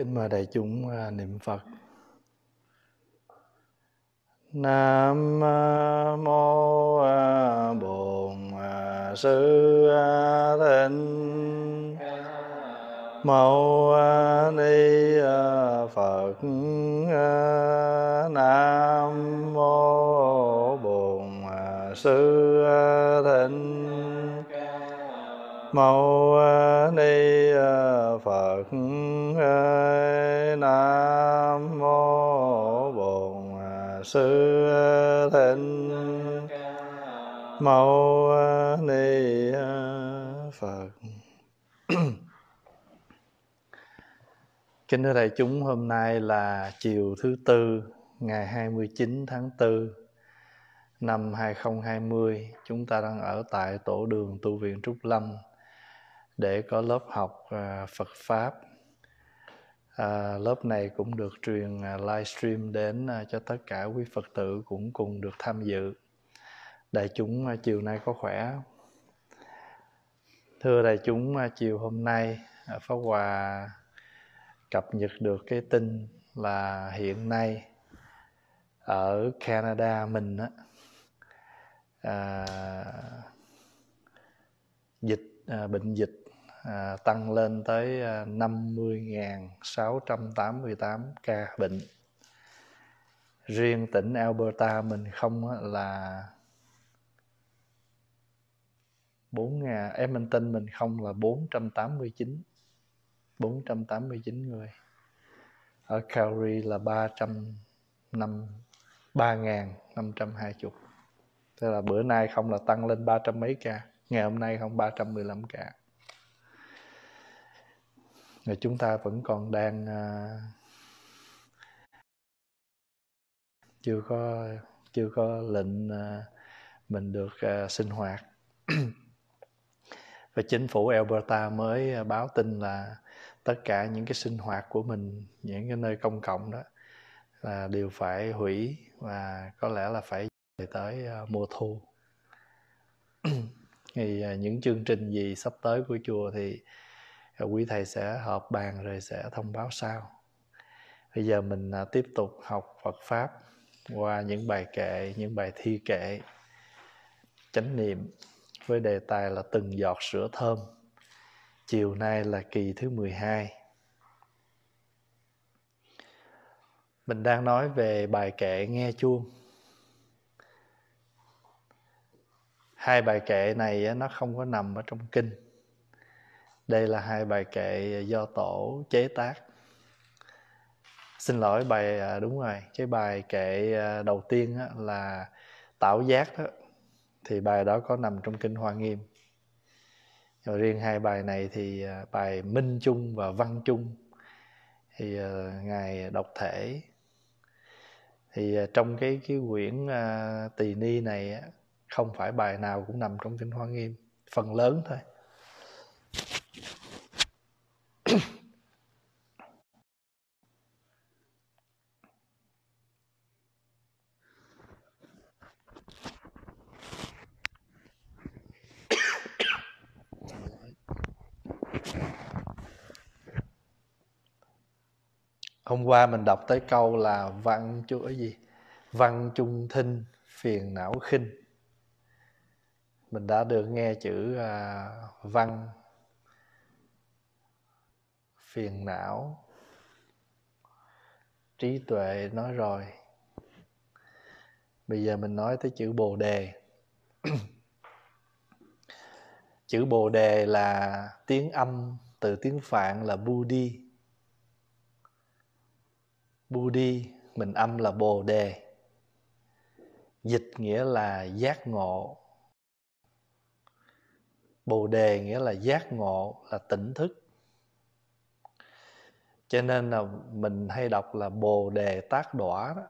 kính mời đại chúng à, niệm phật nam à, mô à, bổn sư thích mâu ni phật nam mô bổn sư mâu ờ, ni ờ, phật ờ, nam mô bổn sư thích mâu ni phật kính thưa đại chúng hôm nay là chiều thứ tư ngày 29 tháng 4 năm 2020 chúng ta đang ở tại tổ đường tu viện Trúc Lâm để có lớp học à, Phật pháp. À, lớp này cũng được truyền à, livestream đến à, cho tất cả quý Phật tử cũng cùng được tham dự. Đại chúng chiều nay có khỏe. Thưa đại chúng, chiều hôm nay Pháp Hòa cập nhật được cái tin là hiện nay ở Canada mình á à, dịch à, bệnh dịch à, tăng lên tới 50.688 à, ca bệnh riêng tỉnh Alberta mình không là 4 Edmonton mình không là 489 489 người ở Calgary là 300 năm 3.520 Thế là bữa nay không là tăng lên 300 mấy ca Ngày hôm nay không 315 ca là chúng ta vẫn còn đang à, chưa có chưa có lệnh à, mình được à, sinh hoạt và chính phủ Alberta mới báo tin là tất cả những cái sinh hoạt của mình những cái nơi công cộng đó là đều phải hủy và có lẽ là phải tới mùa thu thì những chương trình gì sắp tới của chùa thì quý thầy sẽ họp bàn rồi sẽ thông báo sau bây giờ mình à, tiếp tục học phật pháp qua những bài kệ những bài thi kệ chánh niệm với đề tài là từng giọt sữa thơm chiều nay là kỳ thứ 12 mình đang nói về bài kệ nghe chuông hai bài kệ này nó không có nằm ở trong kinh đây là hai bài kệ do tổ chế tác xin lỗi bài à, đúng rồi cái bài kệ à, đầu tiên là tạo giác đó thì bài đó có nằm trong kinh hoa nghiêm rồi riêng hai bài này thì à, bài minh chung và văn chung thì ngài đọc thể thì trong cái cái quyển tỳ ni này không phải bài nào cũng nằm trong kinh hoa nghiêm phần lớn thôi qua mình đọc tới câu là văn chúa gì văn trung thinh phiền não khinh mình đã được nghe chữ à, văn phiền não trí tuệ nói rồi bây giờ mình nói tới chữ bồ đề chữ bồ đề là tiếng âm từ tiếng phạn là buddhi Budi mình âm là Bồ đề. Dịch nghĩa là giác ngộ. Bồ đề nghĩa là giác ngộ là tỉnh thức. Cho nên là mình hay đọc là Bồ đề tác đỏa đó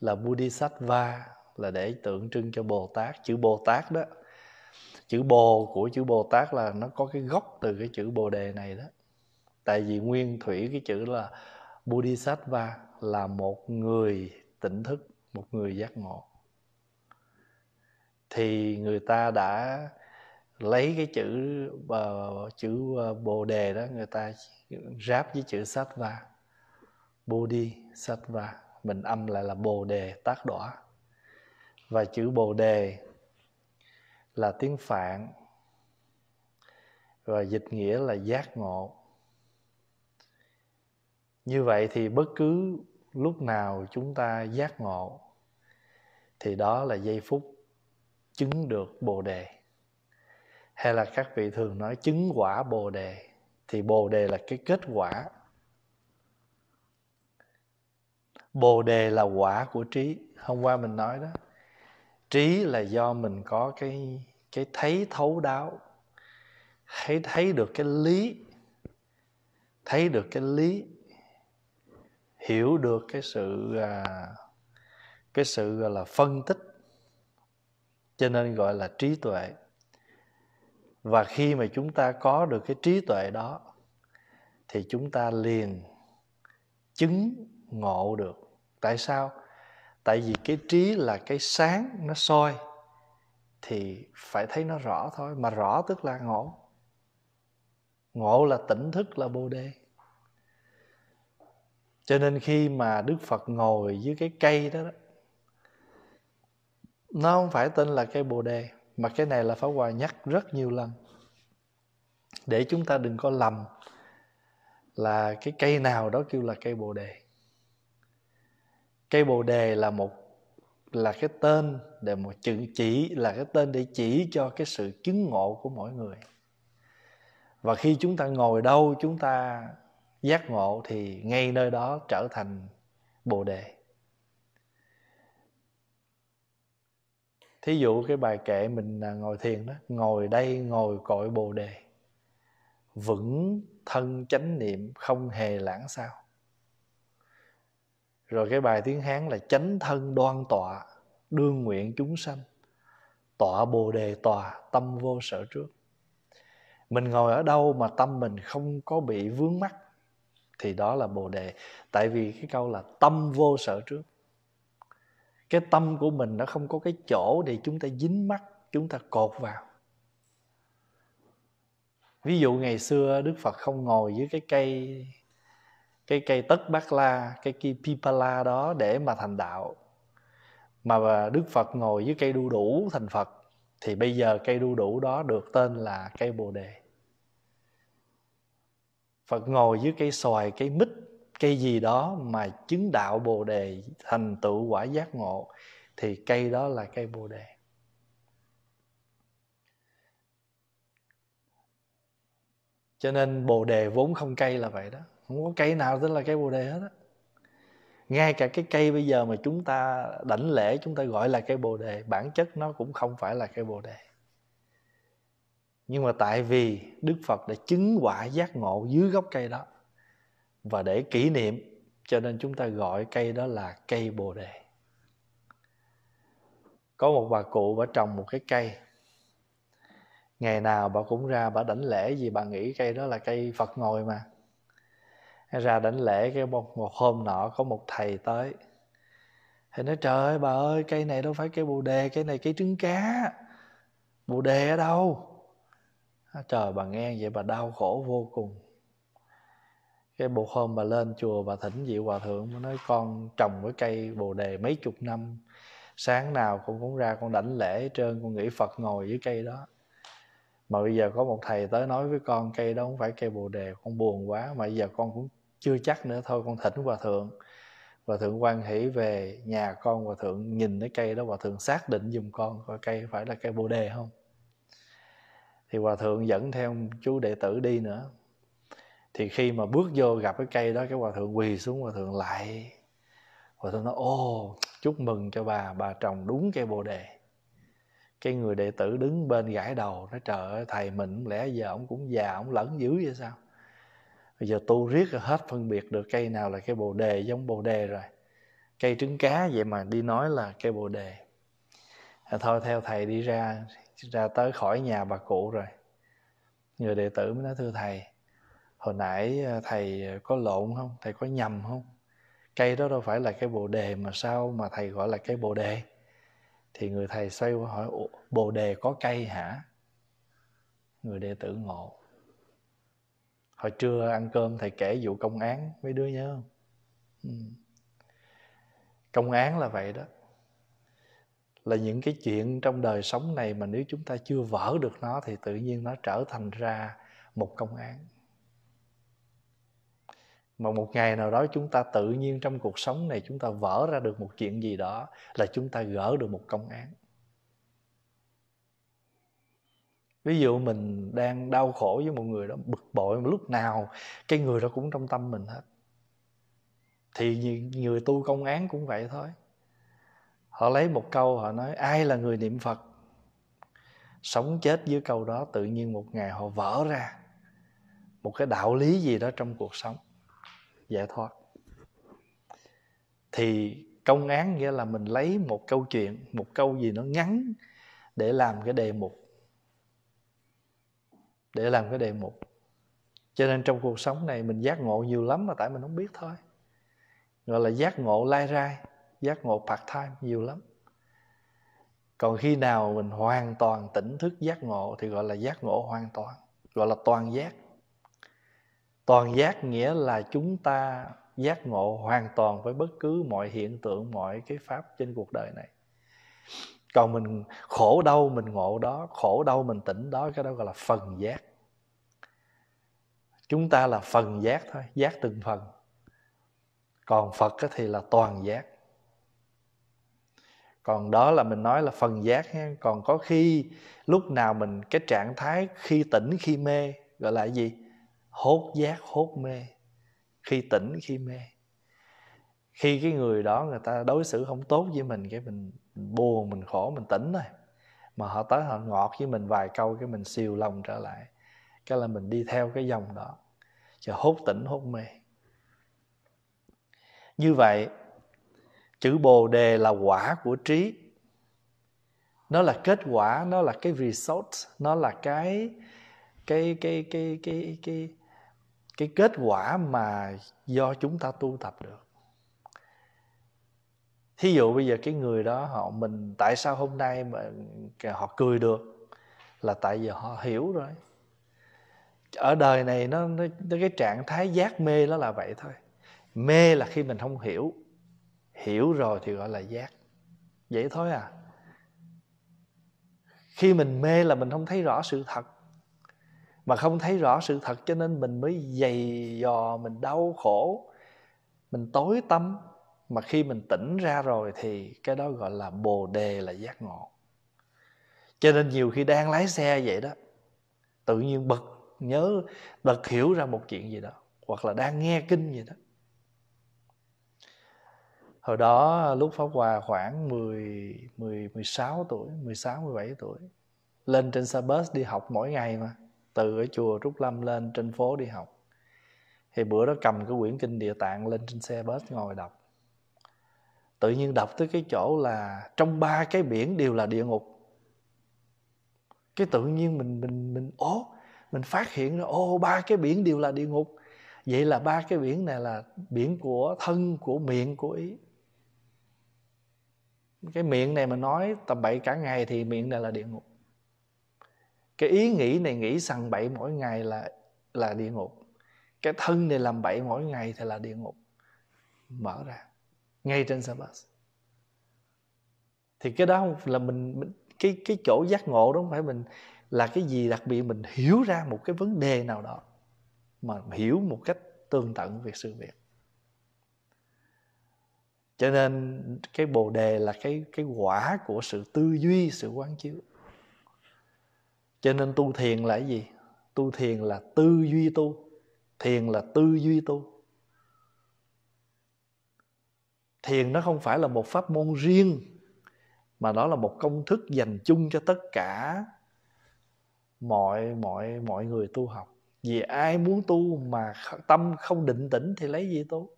là Bodhisattva là để tượng trưng cho Bồ Tát, chữ Bồ Tát đó. Chữ Bồ của chữ Bồ Tát là nó có cái gốc từ cái chữ Bồ đề này đó. Tại vì nguyên thủy cái chữ là Bodhisattva là một người tỉnh thức, một người giác ngộ. Thì người ta đã lấy cái chữ uh, chữ ờ, Bồ đề đó người ta ráp với chữ Sattva. Bodhisattva mình âm lại là Bồ đề tác đỏa. Và chữ Bồ đề là tiếng Phạn và dịch nghĩa là giác ngộ như vậy thì bất cứ lúc nào chúng ta giác ngộ thì đó là giây phút chứng được bồ đề hay là các vị thường nói chứng quả bồ đề thì bồ đề là cái kết quả bồ đề là quả của trí hôm qua mình nói đó trí là do mình có cái cái thấy thấu đáo thấy thấy được cái lý thấy được cái lý hiểu được cái sự à, cái sự gọi là phân tích cho nên gọi là trí tuệ và khi mà chúng ta có được cái trí tuệ đó thì chúng ta liền chứng ngộ được tại sao tại vì cái trí là cái sáng nó soi thì phải thấy nó rõ thôi mà rõ tức là ngộ ngộ là tỉnh thức là bồ đề cho nên khi mà đức phật ngồi dưới cái cây đó, đó nó không phải tên là cây bồ đề mà cái này là pháp hòa nhắc rất nhiều lần để chúng ta đừng có lầm là cái cây nào đó kêu là cây bồ đề cây bồ đề là một là cái tên để một chữ chỉ là cái tên để chỉ cho cái sự chứng ngộ của mỗi người và khi chúng ta ngồi đâu chúng ta giác ngộ thì ngay nơi đó trở thành bồ đề thí dụ cái bài kệ mình à, ngồi thiền đó ngồi đây ngồi cội bồ đề vững thân chánh niệm không hề lãng sao rồi cái bài tiếng hán là chánh thân đoan tọa đương nguyện chúng sanh tọa bồ đề tòa tâm vô sở trước mình ngồi ở đâu mà tâm mình không có bị vướng mắc thì đó là bồ đề tại vì cái câu là tâm vô sở trước cái tâm của mình nó không có cái chỗ để chúng ta dính mắt chúng ta cột vào ví dụ ngày xưa đức phật không ngồi dưới cái cây cái cây tất bát la cái cây pipala đó để mà thành đạo mà đức phật ngồi dưới cây đu đủ thành phật thì bây giờ cây đu đủ đó được tên là cây bồ đề Phật ngồi dưới cây xoài, cây mít, cây gì đó mà chứng đạo Bồ đề thành tựu quả giác ngộ thì cây đó là cây Bồ đề. Cho nên Bồ đề vốn không cây là vậy đó, không có cây nào tên là cây Bồ đề hết á. Ngay cả cái cây bây giờ mà chúng ta đảnh lễ chúng ta gọi là cây Bồ đề, bản chất nó cũng không phải là cây Bồ đề nhưng mà tại vì đức phật đã chứng quả giác ngộ dưới gốc cây đó và để kỷ niệm cho nên chúng ta gọi cây đó là cây bồ đề có một bà cụ bà trồng một cái cây ngày nào bà cũng ra bà đảnh lễ vì bà nghĩ cây đó là cây phật ngồi mà ra đánh lễ cái một, một hôm nọ có một thầy tới thì nói trời ơi bà ơi cây này đâu phải cây bồ đề cây này cây trứng cá bồ đề ở đâu trời bà nghe vậy bà đau khổ vô cùng cái một hôm bà lên chùa bà thỉnh vị hòa thượng bà nói con trồng cái cây bồ đề mấy chục năm sáng nào con cũng ra con đảnh lễ hết trơn con nghĩ phật ngồi với cây đó mà bây giờ có một thầy tới nói với con cây đó không phải cây bồ đề con buồn quá mà bây giờ con cũng chưa chắc nữa thôi con thỉnh hòa thượng hòa thượng quan hỷ về nhà con hòa thượng nhìn cái cây đó hòa thượng xác định giùm con coi cây phải là cây bồ đề không thì hòa thượng dẫn theo chú đệ tử đi nữa thì khi mà bước vô gặp cái cây đó cái hòa thượng quỳ xuống hòa thượng lại hòa thượng nói ô chúc mừng cho bà bà trồng đúng cây bồ đề cái người đệ tử đứng bên gãi đầu nói trời ơi thầy mình lẽ giờ ông cũng già ông lẫn dữ vậy sao bây giờ tu riết rồi hết phân biệt được cây nào là cây bồ đề giống bồ đề rồi cây trứng cá vậy mà đi nói là cây bồ đề thôi theo thầy đi ra ra tới khỏi nhà bà cụ rồi người đệ tử mới nói thưa thầy hồi nãy ờ, thầy có lộn không thầy có nhầm không cây đó đâu phải là cái bồ đề mà sao mà thầy gọi là cái bồ đề thì người thầy xoay qua hỏi bồ đề có cây hả người đệ tử ngộ hồi trưa ăn cơm thầy kể vụ công án mấy đứa nhớ không ừ. công án là vậy đó là những cái chuyện trong đời sống này mà nếu chúng ta chưa vỡ được nó thì tự nhiên nó trở thành ra một công án mà một ngày nào đó chúng ta tự nhiên trong cuộc sống này chúng ta vỡ ra được một chuyện gì đó là chúng ta gỡ được một công án ví dụ mình đang đau khổ với một người đó bực bội mà lúc nào cái người đó cũng trong tâm mình hết thì người tu công án cũng vậy thôi họ lấy một câu họ nói ai là người niệm phật sống chết dưới câu đó tự nhiên một ngày họ vỡ ra một cái đạo lý gì đó trong cuộc sống giải thoát thì công án nghĩa là mình lấy một câu chuyện một câu gì nó ngắn để làm cái đề mục để làm cái đề mục cho nên trong cuộc sống này mình giác ngộ nhiều lắm mà tại mình không biết thôi gọi là giác ngộ lai rai giác ngộ part time nhiều lắm còn khi nào mình hoàn toàn tỉnh thức giác ngộ thì gọi là giác ngộ hoàn toàn gọi là toàn giác toàn giác nghĩa là chúng ta giác ngộ hoàn toàn với bất cứ mọi hiện tượng mọi cái pháp trên cuộc đời này còn mình khổ đau mình ngộ đó khổ đau mình tỉnh đó cái đó gọi là phần giác chúng ta là phần giác thôi giác từng phần còn phật thì là toàn giác còn đó là mình nói là phần giác ha còn có khi lúc nào mình cái trạng thái khi tỉnh khi mê gọi là gì hốt giác hốt mê khi tỉnh khi mê khi cái người đó người ta đối xử không tốt với mình cái mình, buồn mình khổ mình tỉnh rồi mà họ tới họ ngọt với mình vài câu cái mình siêu lòng trở lại cái là mình đi theo cái dòng đó cho hốt tỉnh hốt mê như vậy chữ bồ đề là quả của trí nó là kết quả nó là cái result nó là cái cái cái cái cái cái cái kết quả mà do chúng ta tu tập được thí dụ bây giờ cái người đó họ mình tại sao hôm nay mà họ cười được là tại vì họ hiểu rồi ở đời này nó, nó cái trạng thái giác mê nó là vậy thôi mê là khi mình không hiểu hiểu rồi thì gọi là giác vậy thôi à khi mình mê là mình không thấy rõ sự thật mà không thấy rõ sự thật cho nên mình mới dày dò mình đau khổ mình tối tâm mà khi mình tỉnh ra rồi thì cái đó gọi là bồ đề là giác ngộ cho nên nhiều khi đang lái xe vậy đó tự nhiên bật nhớ bật hiểu ra một chuyện gì đó hoặc là đang nghe kinh gì đó hồi đó à, lúc Pháp Hòa khoảng 10, 10 16 tuổi 16 17 tuổi lên trên xe bus đi học mỗi ngày mà từ ở chùa Trúc Lâm lên trên phố đi học thì bữa đó cầm cái quyển kinh địa tạng lên trên xe bus ngồi đọc tự nhiên đọc tới cái chỗ là trong ba cái biển đều là địa ngục cái tự nhiên mình mình mình ố mình phát hiện ra ô ba cái biển đều là địa ngục vậy là ba cái biển này là biển của thân của miệng của ý cái miệng này mà nói tầm bậy cả ngày thì miệng này là địa ngục cái ý nghĩ này nghĩ sằng bậy mỗi ngày là là địa ngục cái thân này làm bậy mỗi ngày thì là địa ngục mở ra ngay trên xe bus thì cái đó là mình, mình cái cái chỗ giác ngộ đó không phải mình là cái gì đặc biệt mình hiểu ra một cái vấn đề nào đó mà hiểu một cách tương tận về sự việc cho nên cái bồ đề là cái cái quả của sự tư duy sự quán chiếu cho nên tu thiền là cái gì tu thiền là tư duy tu thiền là tư duy tu thiền nó không phải là một pháp môn riêng mà đó là một công thức dành chung cho tất cả mọi mọi mọi người tu học vì ai muốn tu mà tâm không định tĩnh thì lấy gì tu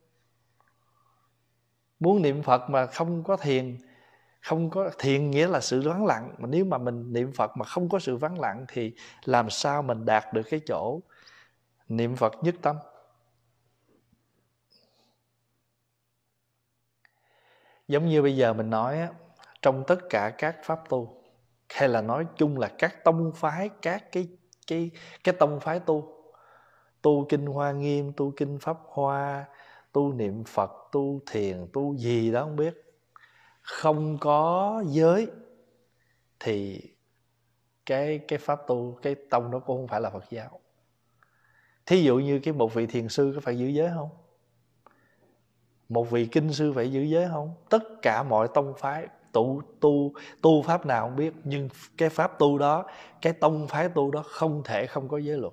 muốn niệm phật mà không có thiền không có thiền nghĩa là sự vắng lặng mà nếu mà mình niệm phật mà không có sự vắng lặng thì làm sao mình đạt được cái chỗ niệm phật nhất tâm giống như bây giờ mình nói trong tất cả các pháp tu hay là nói chung là các tông phái các cái cái cái tông phái tu tu kinh hoa nghiêm tu kinh pháp hoa tu niệm phật tu thiền tu gì đó không biết không có giới thì cái cái pháp tu cái tông đó cũng không phải là phật giáo thí dụ như cái một vị thiền sư có phải giữ giới không một vị kinh sư phải giữ giới không tất cả mọi tông phái tu tu tu pháp nào không biết nhưng cái pháp tu đó cái tông phái tu đó không thể không có giới luật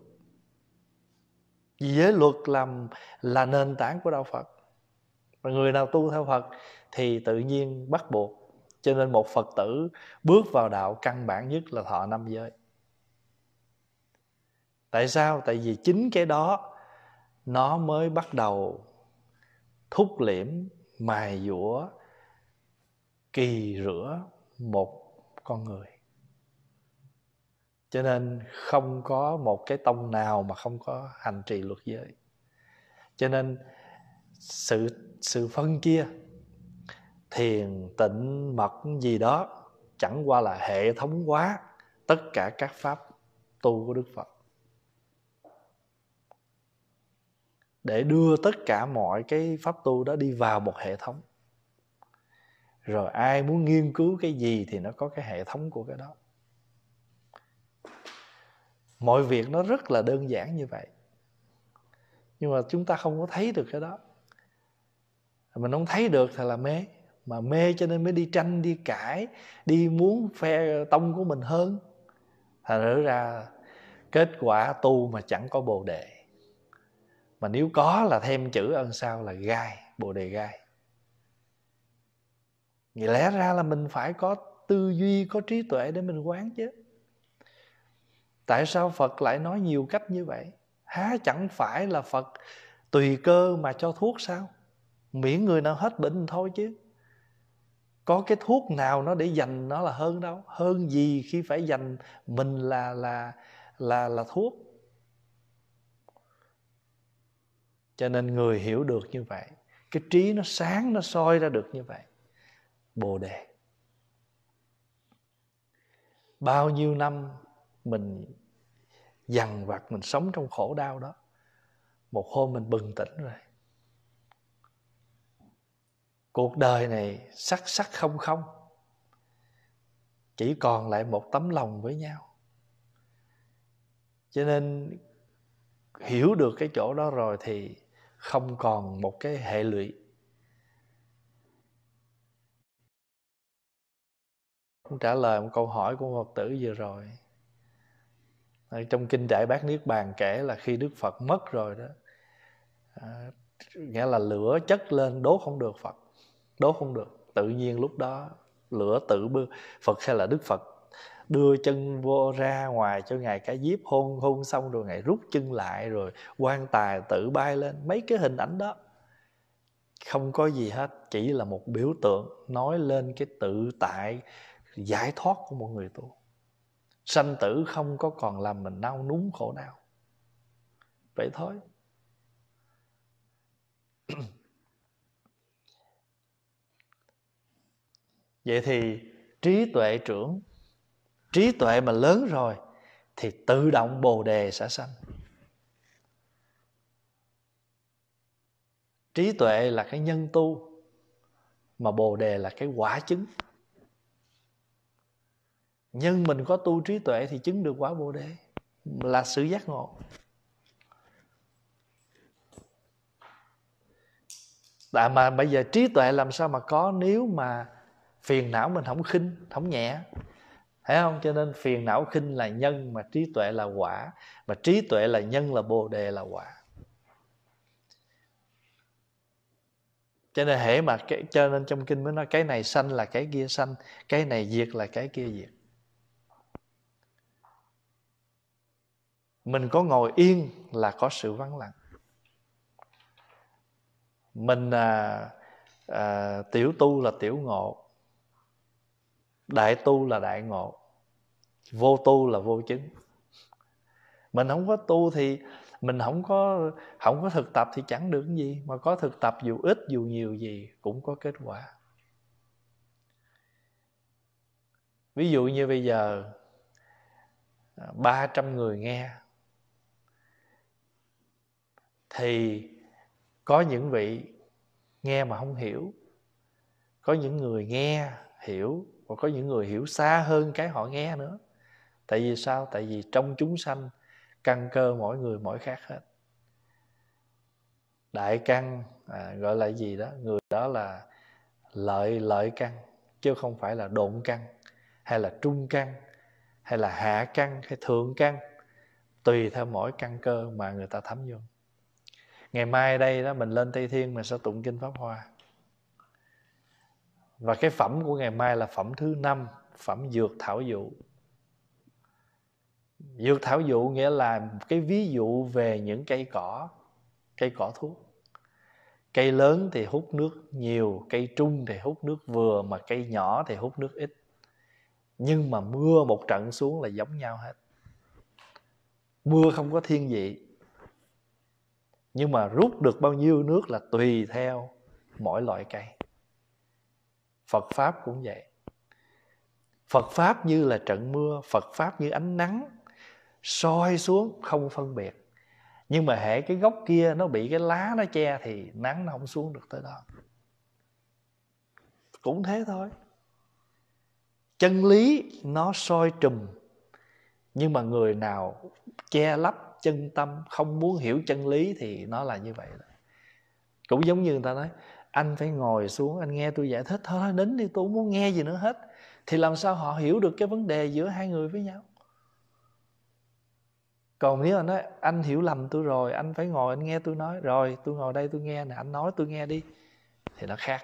giới luật làm là nền tảng của đạo phật và người nào tu theo phật thì tự nhiên bắt buộc cho nên một phật tử bước vào đạo căn bản nhất là thọ năm giới tại sao tại vì chính cái đó nó mới bắt đầu thúc liễm mài dũa kỳ rửa một con người cho nên không có một cái tông nào mà không có hành trì luật giới cho nên sự sự phân kia thiền tịnh mật gì đó chẳng qua là hệ thống hóa tất cả các pháp tu của đức phật để đưa tất cả mọi cái pháp tu đó đi vào một hệ thống rồi ai muốn nghiên cứu cái gì thì nó có cái hệ thống của cái đó mọi việc nó rất là đơn giản như vậy nhưng mà chúng ta không có thấy được cái đó mình không thấy được thì là mê mà mê cho nên mới đi tranh đi cãi đi muốn phe tông của mình hơn thành ra kết quả tu mà chẳng có bồ đề mà nếu có là thêm chữ ân sau là gai bồ đề gai vì lẽ ra là mình phải có tư duy có trí tuệ để mình quán chứ tại sao phật lại nói nhiều cách như vậy há chẳng phải là phật tùy cơ mà cho thuốc sao miễn người nào hết bệnh thôi chứ có cái thuốc nào nó để dành nó là hơn đâu hơn gì khi phải dành mình là là là là thuốc cho nên người hiểu được như vậy cái trí nó sáng nó soi ra được như vậy bồ đề bao nhiêu năm mình dằn vặt mình sống trong khổ đau đó một hôm mình bừng tỉnh rồi cuộc đời này sắc sắc không không chỉ còn lại một tấm lòng với nhau cho nên hiểu được cái chỗ đó rồi thì không còn một cái hệ lụy cũng trả lời một câu hỏi của Phật tử vừa rồi trong kinh đại bác niết bàn kể là khi đức phật mất rồi đó à, nghĩa là lửa chất lên đốt không được phật đốt không được tự nhiên lúc đó lửa tự bư phật hay là đức phật đưa chân vô ra ngoài cho ngài cái diếp hôn hôn xong rồi ngài rút chân lại rồi quan tài tự bay lên mấy cái hình ảnh đó không có gì hết chỉ là một biểu tượng nói lên cái tự tại giải thoát của một người tu sanh tử không có còn làm mình đau núng khổ đau vậy thôi vậy thì trí tuệ trưởng trí tuệ mà lớn rồi thì tự động bồ đề sẽ sanh trí tuệ là cái nhân tu mà bồ đề là cái quả chứng nhưng mình có tu trí tuệ thì chứng được quả bồ đề là sự giác ngộ Tại mà bây giờ trí tuệ làm sao mà có nếu mà phiền não mình không khinh, không nhẹ. Thấy không? Cho nên phiền não khinh là nhân mà trí tuệ là quả. Mà trí tuệ là nhân là bồ đề là quả. Cho nên hễ mà cái, cho nên trong kinh mới nói cái này sanh là cái kia sanh, cái này diệt là cái kia diệt. mình có ngồi yên là có sự vắng lặng mình à, à, tiểu tu là tiểu ngộ đại tu là đại ngộ vô tu là vô chứng mình không có tu thì mình không có không có thực tập thì chẳng được gì mà có thực tập dù ít dù nhiều gì cũng có kết quả ví dụ như bây giờ 300 à, người nghe thì có những vị nghe mà không hiểu có những người nghe hiểu và có những người hiểu xa hơn cái họ nghe nữa tại vì sao tại vì trong chúng sanh căn cơ mỗi người mỗi khác hết đại căn à, gọi là gì đó người đó là lợi lợi căn chứ không phải là độn căn hay là trung căn hay là hạ căn hay thượng căn tùy theo mỗi căn cơ mà người ta thấm vô ngày mai đây đó mình lên tây thiên mình sẽ tụng kinh pháp hoa và cái phẩm của ngày mai là phẩm thứ năm phẩm dược thảo dụ dược thảo dụ nghĩa là cái ví dụ về những cây cỏ cây cỏ thuốc cây lớn thì hút nước nhiều cây trung thì hút nước vừa mà cây nhỏ thì hút nước ít nhưng mà mưa một trận xuống là giống nhau hết mưa không có thiên vị nhưng mà rút được bao nhiêu nước là tùy theo mỗi loại cây phật pháp cũng vậy phật pháp như là trận mưa phật pháp như ánh nắng soi xuống không phân biệt nhưng mà hệ cái gốc kia nó bị cái lá nó che thì nắng nó không xuống được tới đó cũng thế thôi chân lý nó soi trùm nhưng mà người nào che lấp chân tâm không muốn hiểu chân lý thì nó là như vậy cũng giống như người ta nói anh phải ngồi xuống anh nghe tôi giải thích thôi đến đi tôi không muốn nghe gì nữa hết thì làm sao họ hiểu được cái vấn đề giữa hai người với nhau còn nếu mà nói anh hiểu lầm tôi rồi anh phải ngồi anh nghe tôi nói rồi tôi ngồi đây tôi nghe nè anh nói tôi nghe đi thì nó khác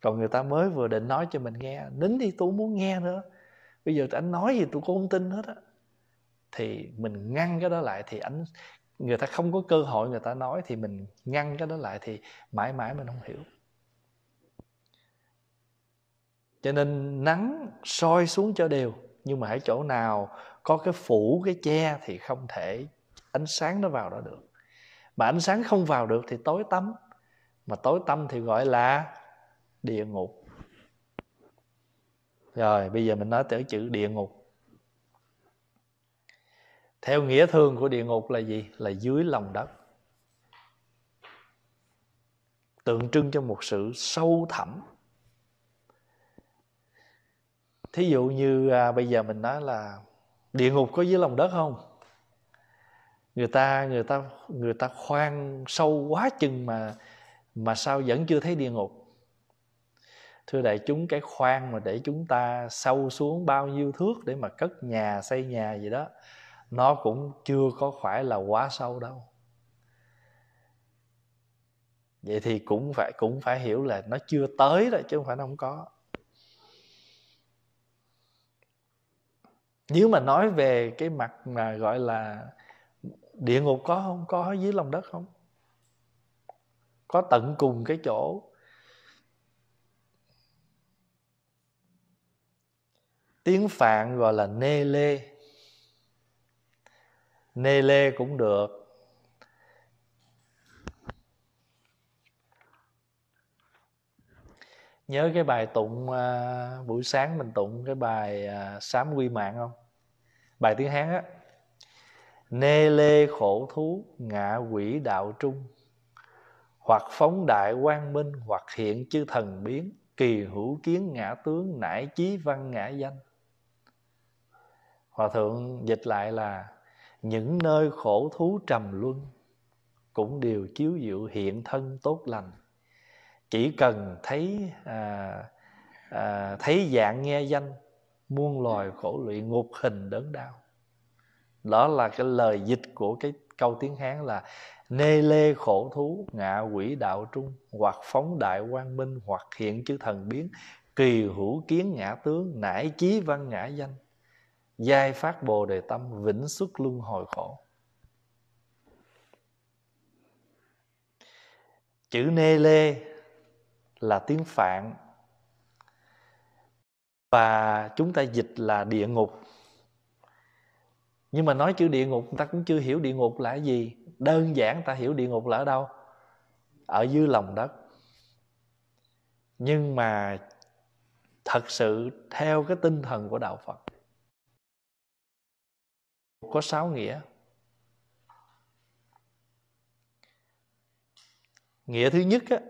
còn người ta mới vừa định nói cho mình nghe nín đi tôi không muốn nghe nữa bây giờ anh nói gì tôi cũng không tin hết á thì mình ngăn cái đó lại thì ảnh người ta không có cơ hội người ta nói thì mình ngăn cái đó lại thì mãi mãi mình không hiểu cho nên nắng soi xuống cho đều nhưng mà ở chỗ nào có cái phủ cái che thì không thể ánh sáng nó vào đó được mà ánh sáng không vào được thì tối tăm mà tối tăm thì gọi là địa ngục rồi bây giờ mình nói tới chữ địa ngục theo nghĩa thường của địa ngục là gì là dưới lòng đất tượng trưng cho một sự sâu thẳm thí dụ như à, bây giờ mình nói là địa ngục có dưới lòng đất không người ta người ta người ta khoan sâu quá chừng mà mà sao vẫn chưa thấy địa ngục thưa đại chúng cái khoan mà để chúng ta sâu xuống bao nhiêu thước để mà cất nhà xây nhà gì đó nó cũng chưa có phải là quá sâu đâu vậy thì cũng phải cũng phải hiểu là nó chưa tới đó chứ không phải nó không có nếu mà nói về cái mặt mà gọi là địa ngục có không có dưới lòng đất không có tận cùng cái chỗ tiếng phạn gọi là nê lê nê lê cũng được nhớ cái bài tụng à, buổi sáng mình tụng cái bài à, sám quy mạng không bài tiếng hán á nê lê khổ thú ngạ quỷ đạo trung hoặc phóng đại quang minh hoặc hiện chư thần biến kỳ hữu kiến ngã tướng nải chí văn ngã danh hòa thượng dịch lại là những nơi khổ thú trầm luân cũng đều chiếu diệu hiện thân tốt lành chỉ cần thấy à, à, thấy dạng nghe danh muôn loài khổ lụy ngục hình đớn đau đó là cái lời dịch của cái câu tiếng hán là nê lê khổ thú ngạ quỷ đạo trung hoặc phóng đại quang minh hoặc hiện chư thần biến kỳ hữu kiến ngã tướng nải chí văn ngã danh giai phát bồ đề tâm vĩnh xuất luân hồi khổ chữ nê lê là tiếng phạn và chúng ta dịch là địa ngục nhưng mà nói chữ địa ngục người ta cũng chưa hiểu địa ngục là gì đơn giản ta hiểu địa ngục là ở đâu ở dưới lòng đất nhưng mà thật sự theo cái tinh thần của đạo phật có sáu nghĩa nghĩa thứ nhất á,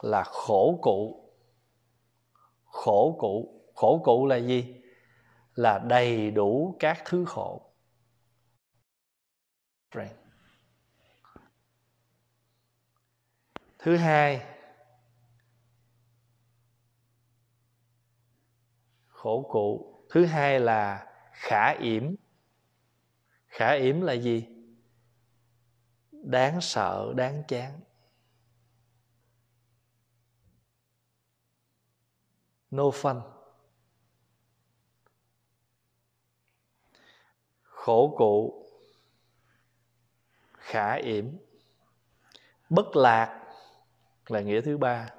là khổ cụ khổ cụ khổ cụ là gì là đầy đủ các thứ khổ thứ hai khổ cụ thứ hai là khả yểm khả yểm là gì đáng sợ đáng chán no fun khổ cụ khả yểm bất lạc là nghĩa thứ ba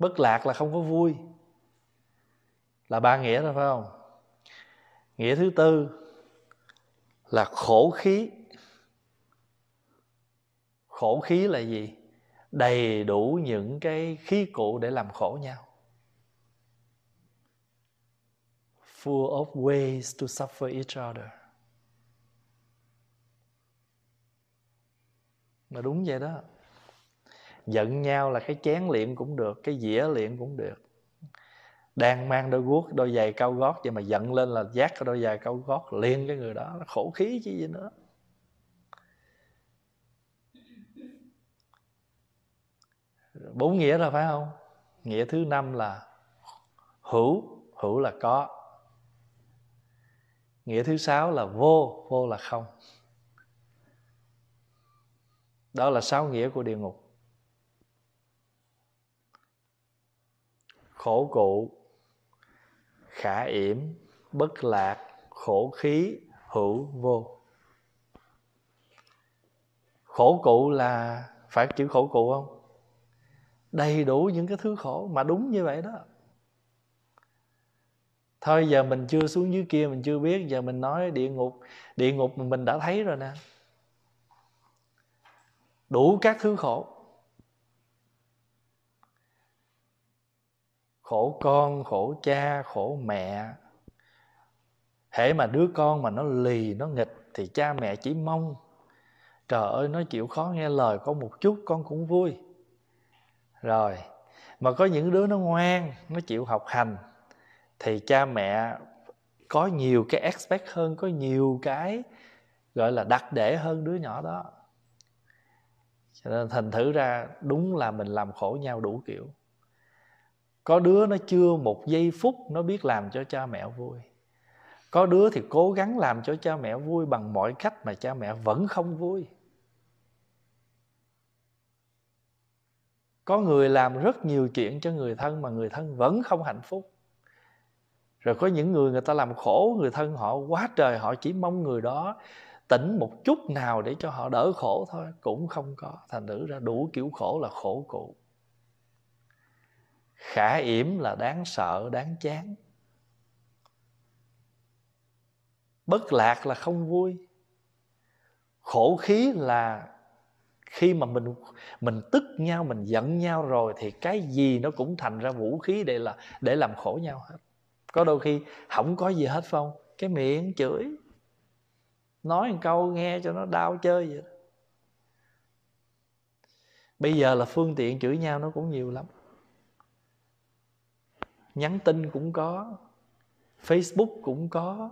bất lạc là không có vui là ba nghĩa rồi phải không nghĩa thứ tư là khổ khí khổ khí là gì đầy đủ những cái khí cụ để làm khổ nhau full of ways to suffer each other mà đúng vậy đó giận nhau là cái chén liệm cũng được cái dĩa liệm cũng được đang mang đôi guốc đôi giày cao gót vậy mà giận lên là giác đôi giày cao gót liền cái người đó khổ khí chứ gì nữa bốn nghĩa rồi phải không nghĩa thứ năm là hữu hữu là có nghĩa thứ sáu là vô vô là không đó là sáu nghĩa của địa ngục khổ cụ khả yểm bất lạc khổ khí hữu vô khổ cụ là phải chữ khổ cụ không đầy đủ những cái thứ khổ mà đúng như vậy đó thôi giờ mình chưa xuống dưới kia mình chưa biết giờ mình nói địa ngục địa ngục mình đã thấy rồi nè đủ các thứ khổ khổ con khổ cha khổ mẹ hễ mà đứa con mà nó lì nó nghịch thì cha mẹ chỉ mong trời ơi nó chịu khó nghe lời con một chút con cũng vui rồi mà có những đứa nó ngoan nó chịu học hành thì cha mẹ có nhiều cái expect hơn có nhiều cái gọi là đặt để hơn đứa nhỏ đó cho nên thành thử ra đúng là mình làm khổ nhau đủ kiểu có đứa nó chưa một giây phút nó biết làm cho cha mẹ vui có đứa thì cố gắng làm cho cha mẹ vui bằng mọi cách mà cha mẹ vẫn không vui có người làm rất nhiều chuyện cho người thân mà người thân vẫn không hạnh phúc rồi có những người người ta làm khổ người thân họ quá trời họ chỉ mong người đó tỉnh một chút nào để cho họ đỡ khổ thôi cũng không có thành thử ra đủ kiểu khổ là khổ cụ khả yểm là đáng sợ đáng chán bất lạc là không vui khổ khí là khi mà mình mình tức nhau mình giận nhau rồi thì cái gì nó cũng thành ra vũ khí để là để làm khổ nhau hết có đôi khi không có gì hết không cái miệng chửi nói một câu nghe cho nó đau chơi vậy bây giờ là phương tiện chửi nhau nó cũng nhiều lắm nhắn tin cũng có facebook cũng có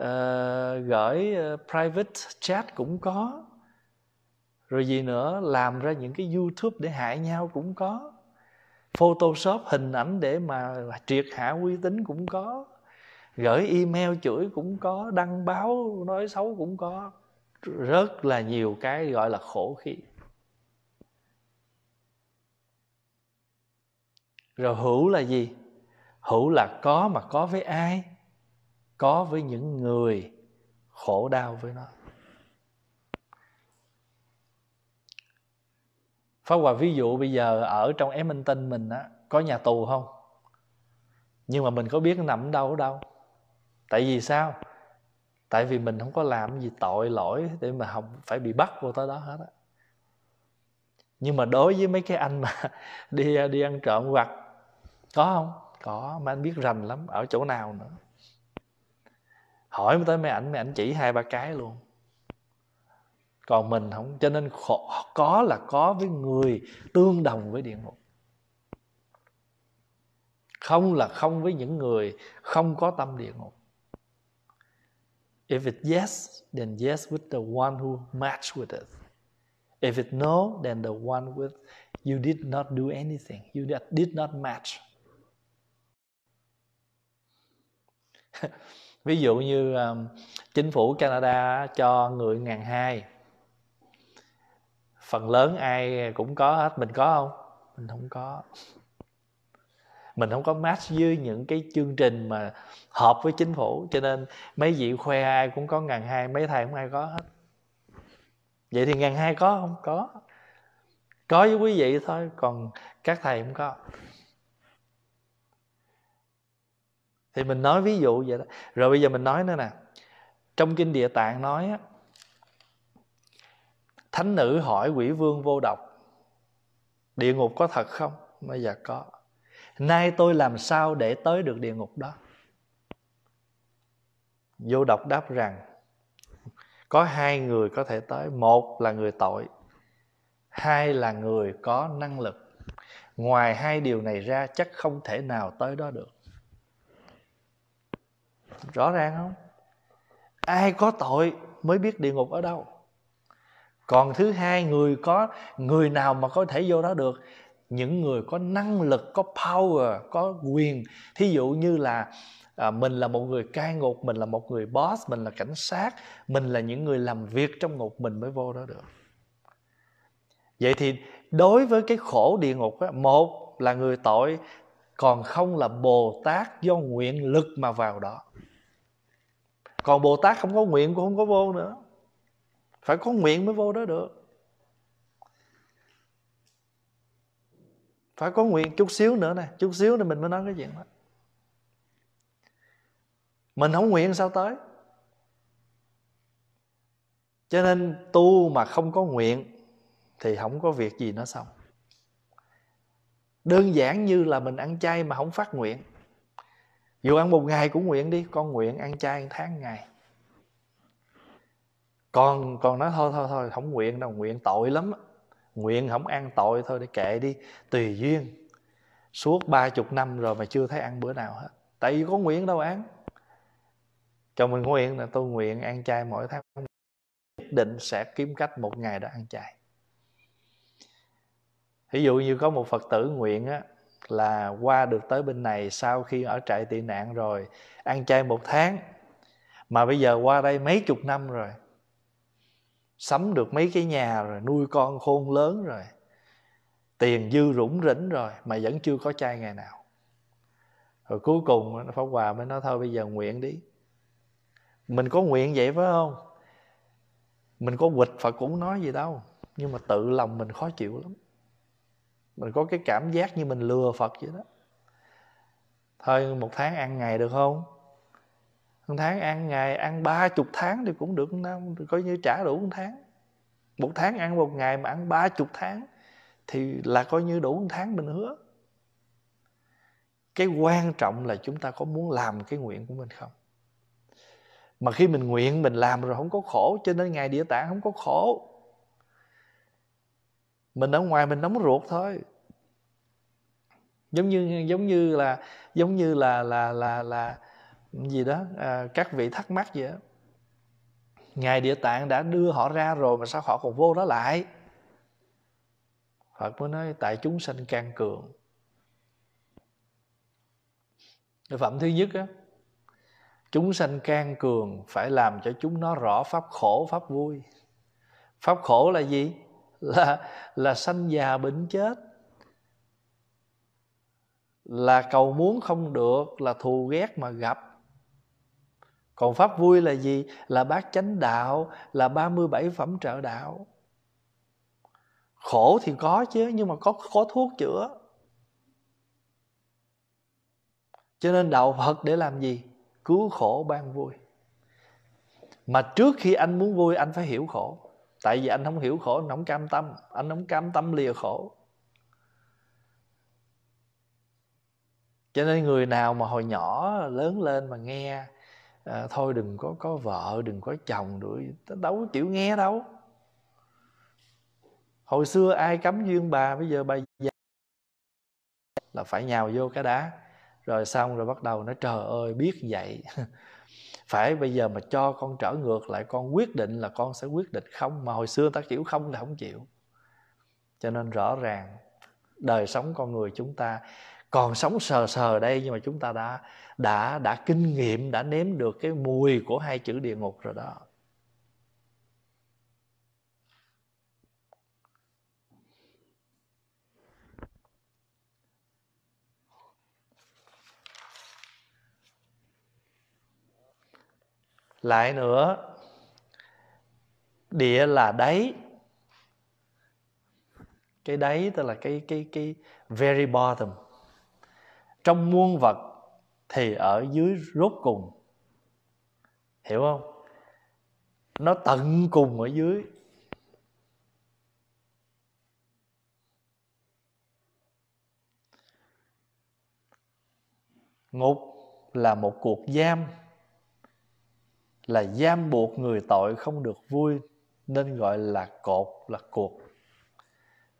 uh, gửi ờ, private chat cũng có rồi gì nữa làm ra những cái youtube để hại nhau cũng có photoshop hình ảnh để mà triệt hạ uy tín cũng có gửi email chửi cũng có đăng báo nói xấu cũng có rất là nhiều cái gọi là khổ khi rồi hữu là gì hữu là có mà có với ai có với những người khổ đau với nó Pháp Hòa ví dụ bây giờ ở trong Minh Tinh mình á có nhà tù không? Nhưng mà mình có biết nằm ở đâu ở đâu. Tại vì sao? Tại vì mình không có làm gì tội lỗi để mà không phải bị bắt vô tới đó hết á. Nhưng mà đối với mấy cái anh mà đi đi ăn trộm hoặc có không có mà anh biết rành lắm ở chỗ nào nữa hỏi tới mấy ảnh mấy ảnh chỉ hai ba cái luôn còn mình không cho nên khổ có là có với người tương đồng với địa ngục không là không với những người không có tâm địa ngục if it yes then yes with the one who match with it if it no then the one with you did not do anything you did not match ví dụ như um, chính phủ Canada cho người ngàn hai phần lớn ai cũng có hết mình có không mình không có mình không có match với những cái chương trình mà hợp với chính phủ cho nên mấy vị khoe ai cũng có ngàn hai mấy thầy cũng ai có hết vậy thì ngàn hai có không có có với quý vị thôi còn các thầy không có thì mình nói ví dụ vậy đó rồi bây giờ mình nói nữa nè trong kinh địa tạng nói á, thánh nữ hỏi quỷ vương vô độc địa ngục có thật không bây giờ dạ có nay tôi làm sao để tới được địa ngục đó vô độc đáp rằng có hai người có thể tới một là người tội hai là người có năng lực ngoài hai điều này ra chắc không thể nào tới đó được rõ ràng không ai có tội mới biết địa ngục ở đâu còn thứ hai người có người nào mà có thể vô đó được những người có năng lực có power có quyền thí dụ như là à, mình là một người cai ngục mình là một người boss mình là cảnh sát mình là những người làm việc trong ngục mình mới vô đó được vậy thì đối với cái khổ địa ngục á, một là người tội còn không là bồ tát do nguyện lực mà vào đó còn bồ tát không có nguyện cũng không có vô nữa phải có nguyện mới vô đó được phải có nguyện chút xíu nữa nè chút xíu nữa mình mới nói cái chuyện đó mình không nguyện sao tới cho nên tu mà không có nguyện thì không có việc gì nó xong đơn giản như là mình ăn chay mà không phát nguyện dù ăn một ngày cũng nguyện đi con nguyện ăn chay tháng ngày còn còn nói thôi thôi thôi không nguyện đâu nguyện tội lắm nguyện không ăn tội thôi để kệ đi tùy duyên suốt ba chục năm rồi mà chưa thấy ăn bữa nào hết tại vì có nguyện đâu ăn chồng mình nguyện là tôi nguyện ăn chay mỗi tháng nhất định sẽ kiếm cách một ngày đã ăn chay ví dụ như có một phật tử nguyện á là qua được tới bên này sau khi ở trại tị nạn rồi ăn chay một tháng mà bây giờ qua đây mấy chục năm rồi sắm được mấy cái nhà rồi nuôi con khôn lớn rồi tiền dư rủng rỉnh rồi mà vẫn chưa có chay ngày nào rồi cuối cùng pháp hòa mới nói thôi bây giờ nguyện đi mình có nguyện vậy phải không mình có quịch phật cũng nói gì đâu nhưng mà tự lòng mình khó chịu lắm mình có cái cảm giác như mình lừa phật vậy đó thôi một tháng ăn ngày được không một tháng ăn ngày ăn ba chục tháng thì cũng được năm coi như trả đủ một tháng một tháng ăn một ngày mà ăn ba chục tháng thì là coi như đủ một tháng mình hứa cái quan trọng là chúng ta có muốn làm cái nguyện của mình không mà khi mình nguyện mình làm rồi không có khổ cho nên ngày địa tạng không có khổ mình ở ngoài mình nóng ruột thôi giống như giống như là giống như là là là là gì đó à, các vị thắc mắc gì đó ngài địa tạng đã đưa họ ra rồi mà sao họ còn vô đó lại phật mới nói tại chúng sanh can cường phẩm thứ nhất á chúng sanh can cường phải làm cho chúng nó rõ pháp khổ pháp vui pháp khổ là gì là là sanh già bệnh chết là cầu muốn không được là thù ghét mà gặp còn pháp vui là gì là bát chánh đạo là 37 phẩm trợ đạo khổ thì có chứ nhưng mà có có thuốc chữa cho nên đạo phật để làm gì cứu khổ ban vui mà trước khi anh muốn vui anh phải hiểu khổ tại vì anh không hiểu khổ anh không cam tâm anh không cam tâm lìa khổ cho nên người nào mà hồi nhỏ lớn lên mà nghe à, thôi đừng có có vợ đừng có chồng đuổi đâu có chịu nghe đâu hồi xưa ai cấm duyên bà bây giờ bà già là phải nhào vô cái đá rồi xong rồi bắt đầu nó trời ơi biết vậy phải bây giờ mà cho con trở ngược lại con quyết định là con sẽ quyết định không mà hồi xưa ta chịu không là không chịu cho nên rõ ràng đời sống con người chúng ta còn sống sờ sờ đây nhưng mà chúng ta đã đã đã kinh nghiệm đã nếm được cái mùi của hai chữ địa ngục rồi đó lại nữa địa là đáy cái đáy tức là cái cái cái very bottom trong muôn vật thì ở dưới rốt cùng hiểu không nó tận cùng ở dưới ngục là một cuộc giam là giam buộc người tội không được vui nên gọi là cột là cuộc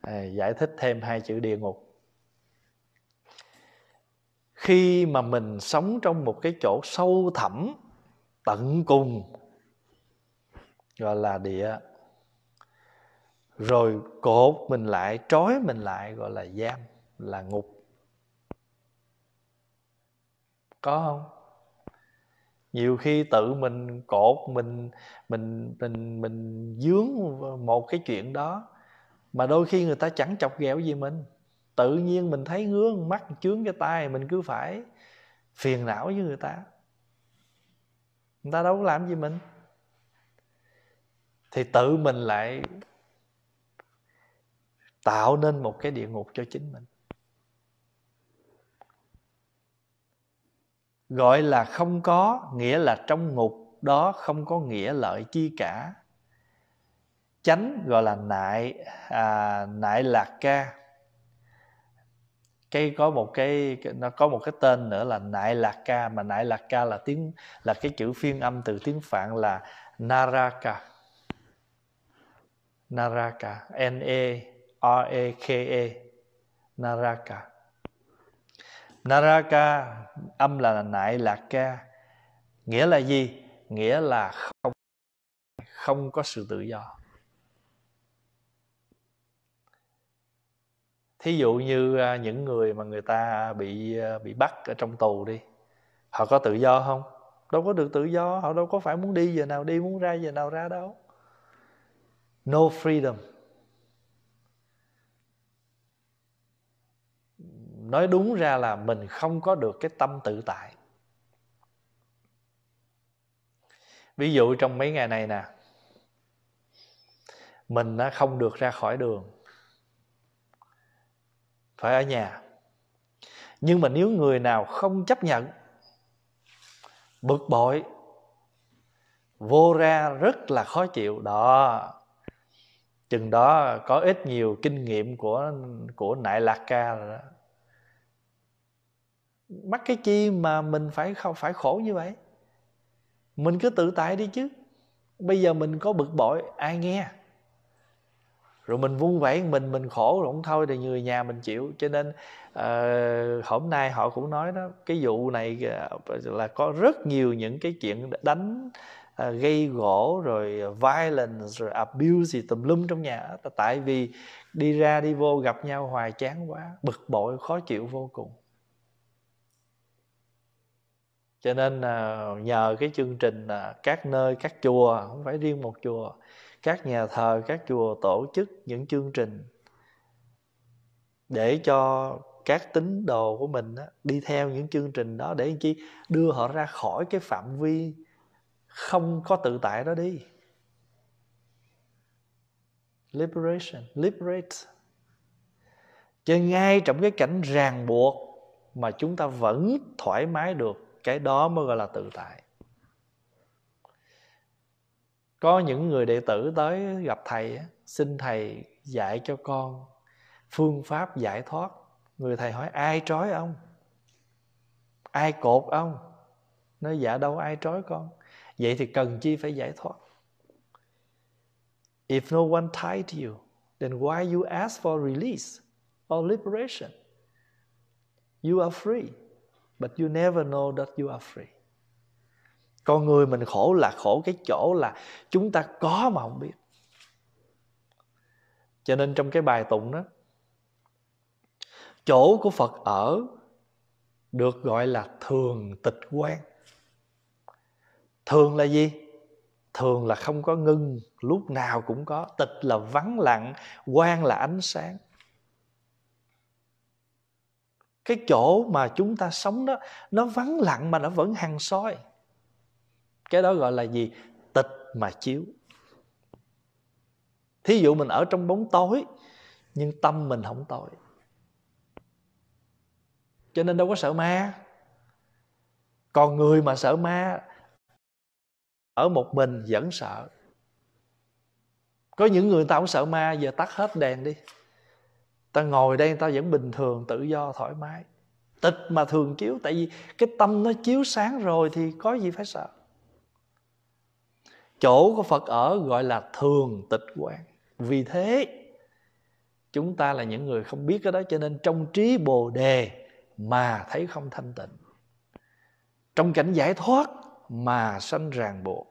à, giải thích thêm hai chữ địa ngục khi mà mình sống trong một cái chỗ sâu thẳm tận cùng gọi là địa rồi cột mình lại trói mình lại gọi là giam là ngục có không nhiều khi tự mình cột mình mình mình mình dướng một cái chuyện đó mà đôi khi người ta chẳng chọc ghẹo gì mình tự nhiên mình thấy gương mắt chướng cái tai mình cứ phải phiền não với người ta người ta đâu có làm gì mình thì tự mình lại tạo nên một cái địa ngục cho chính mình gọi là không có nghĩa là trong ngục đó không có nghĩa lợi chi cả chánh gọi là nại à, nại lạc ca cái có một cái nó có một cái tên nữa là nại lạc ca mà nại lạc ca là tiếng là cái chữ phiên âm từ tiếng phạn là naraka naraka n a r a k a e. naraka naraka âm là nại lạc ca nghĩa là gì nghĩa là không không có sự tự do thí dụ như à, những người mà người ta bị à, bị bắt ở trong tù đi họ có tự do không đâu có được tự do họ đâu có phải muốn đi giờ nào đi muốn ra giờ nào ra đâu no freedom nói đúng ra là mình không có được cái tâm tự tại ví dụ trong mấy ngày này nè mình không được ra khỏi đường phải ở nhà nhưng mà nếu người nào không chấp nhận bực bội vô ra rất là khó chịu đó chừng đó có ít nhiều kinh nghiệm của của nại lạc ca rồi đó mắc cái chi mà mình phải không phải khổ như vậy mình cứ tự tại đi chứ bây giờ mình có bực bội ai nghe rồi mình vung vẩy mình mình khổ rồi cũng thôi thì người nhà mình chịu cho nên uh, hôm nay họ cũng nói đó cái vụ này ờ, là có rất nhiều những cái chuyện đánh uh, gây gỗ rồi violence rồi abuse gì tùm lum trong nhà tại vì đi ra đi vô gặp nhau hoài chán quá bực bội khó chịu vô cùng cho nên nhờ cái chương trình các nơi các chùa không phải riêng một chùa các nhà thờ các chùa tổ chức những chương trình để cho các tín đồ của mình á, đi theo những chương trình đó để chi đưa họ ra khỏi cái phạm vi không có tự tại đó đi liberation liberate cho ngay trong cái cảnh ràng buộc mà chúng ta vẫn thoải mái được cái đó mới gọi là tự tại có những người đệ tử tới gặp thầy xin thầy dạy cho con phương pháp giải thoát người thầy hỏi ai trói ông ai cột ông nói dạ đâu ai trói con vậy thì cần chi phải giải thoát if no one tied you then why you ask for release or liberation you are free but you never know that you are free con người mình khổ là khổ cái chỗ là chúng ta có mà không biết cho nên trong cái bài tụng đó chỗ của phật ở được gọi là thường tịch quan thường là gì thường là không có ngưng lúc nào cũng có tịch là vắng lặng quan là ánh sáng cái chỗ mà chúng ta sống đó nó vắng lặng mà nó vẫn hằng soi cái đó gọi là gì tịch mà chiếu thí dụ mình ở trong bóng tối nhưng tâm mình không tội cho nên đâu có sợ ma còn người mà sợ ma ở một mình vẫn sợ có những người ta không sợ ma giờ tắt hết đèn đi ta ngồi đây ta vẫn bình thường tự do thoải mái tịch mà thường chiếu tại vì cái tâm nó chiếu sáng rồi thì có gì phải sợ chỗ của phật ở gọi là thường tịch quán vì thế chúng ta là những người không biết cái đó cho nên trong trí bồ đề mà thấy không thanh tịnh trong cảnh giải thoát mà sanh ràng buộc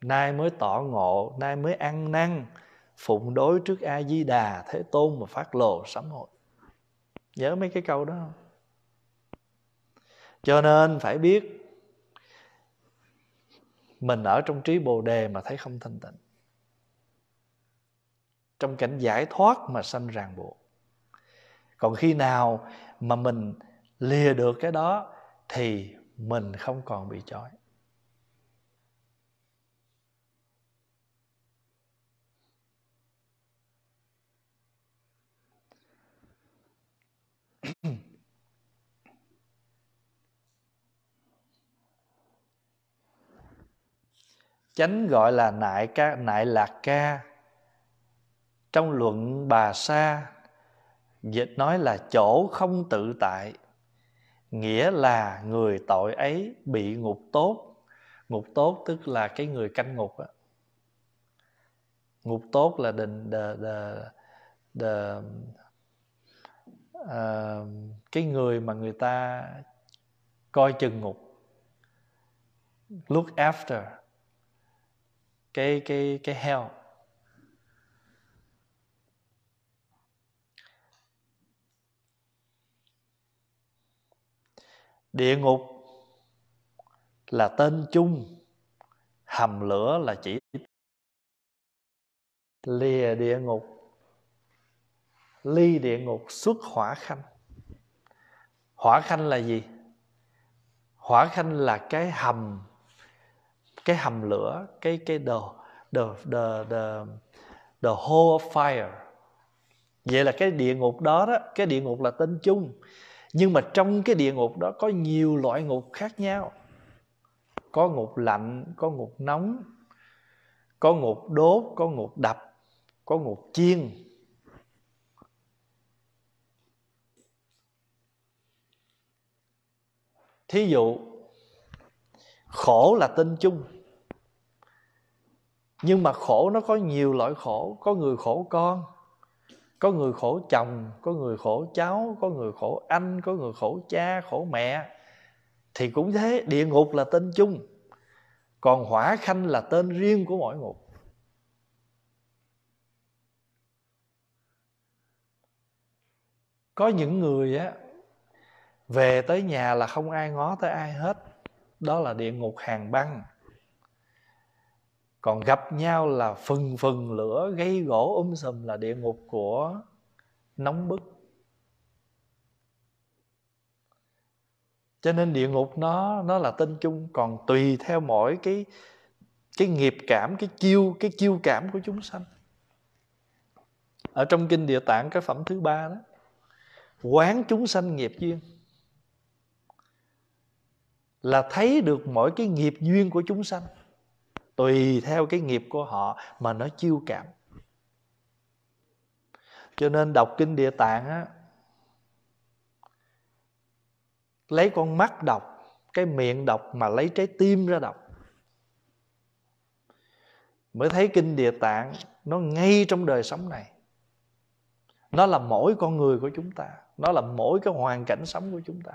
nay mới tỏ ngộ nay mới ăn năn phụng đối trước a di đà thế tôn mà phát lồ sám hội nhớ mấy cái câu đó không cho nên phải biết mình ở trong trí bồ đề mà thấy không thanh tịnh trong cảnh giải thoát mà sanh ràng buộc còn khi nào mà mình lìa được cái đó thì mình không còn bị trói mm chánh gọi là nại ca nại lạc ca trong luận bà sa dịch nói là chỗ không tự tại nghĩa là người tội ấy bị ngục tốt ngục tốt tức là cái người canh ngục đó. ngục tốt là đình the, the, the, uh, cái người mà người ta coi chừng ngục look after cái cái cái hell địa ngục là tên chung hầm lửa là chỉ lìa địa ngục ly địa ngục xuất hỏa khanh hỏa khanh là gì hỏa khanh là cái hầm cái hầm lửa cái cái the the the the, the hole of fire vậy là cái địa ngục đó đó cái địa ngục là tên chung nhưng mà trong cái địa ngục đó có nhiều loại ngục khác nhau có ngục lạnh có ngục nóng có ngục đốt có ngục đập có ngục chiên thí dụ khổ là tên chung nhưng mà khổ nó có nhiều loại khổ có người khổ con có người khổ chồng có người khổ cháu có người khổ anh có người khổ cha khổ mẹ thì cũng thế địa ngục là tên chung còn hỏa khanh là tên riêng của mỗi ngục có những người á về tới nhà là không ai ngó tới ai hết đó là địa ngục hàng băng còn gặp nhau là phần phần lửa gây gỗ um sùm là địa ngục của nóng bức cho nên địa ngục nó nó là tên chung còn tùy theo mỗi cái cái nghiệp cảm cái chiêu cái chiêu cảm của chúng sanh ở trong kinh địa tạng cái phẩm thứ ba đó quán chúng sanh nghiệp duyên là thấy được mỗi cái nghiệp duyên của chúng sanh tùy theo cái nghiệp của họ mà nó chiêu cảm cho nên đọc kinh địa tạng á lấy con mắt đọc cái miệng đọc mà lấy trái tim ra đọc mới thấy kinh địa tạng nó ngay trong đời sống này nó là mỗi con người của chúng ta nó là mỗi cái hoàn cảnh sống của chúng ta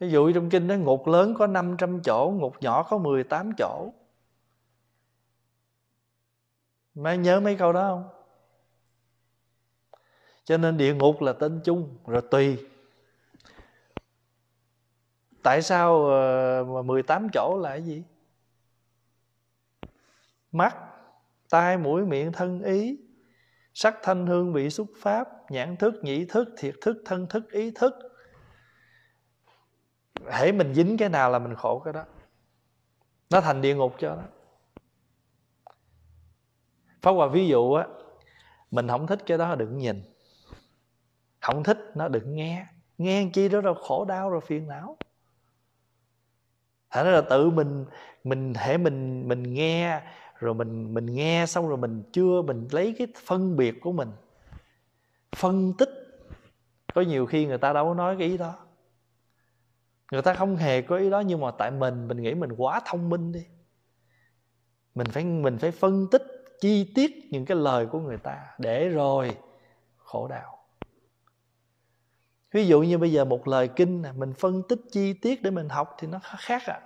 ví dụ trong kinh đó ngục lớn có 500 chỗ ngục nhỏ có 18 chỗ má nhớ mấy câu đó không cho nên địa ngục là tên chung rồi tùy tại sao ờ, mà 18 chỗ là cái gì mắt tai mũi miệng thân ý sắc thanh hương vị xúc pháp nhãn thức nhĩ thức thiệt thức thân thức ý thức hễ mình dính cái nào là mình khổ cái đó nó thành địa ngục cho đó Pháp Hòa ví dụ á Mình không thích cái đó đừng nhìn Không thích nó đừng nghe Nghe chi đó đâu khổ đau rồi phiền não Hả nói là tự mình Mình hễ mình mình nghe Rồi mình mình nghe xong rồi mình chưa Mình lấy cái phân biệt của mình Phân tích Có nhiều khi người ta đâu có nói cái ý đó người ta không hề có ý đó nhưng mà tại mình mình nghĩ mình quá thông minh đi mình phải mình phải phân tích chi tiết những cái lời của người ta để rồi khổ đạo ví dụ như bây giờ một lời kinh này mình phân tích chi tiết để mình học thì nó khác à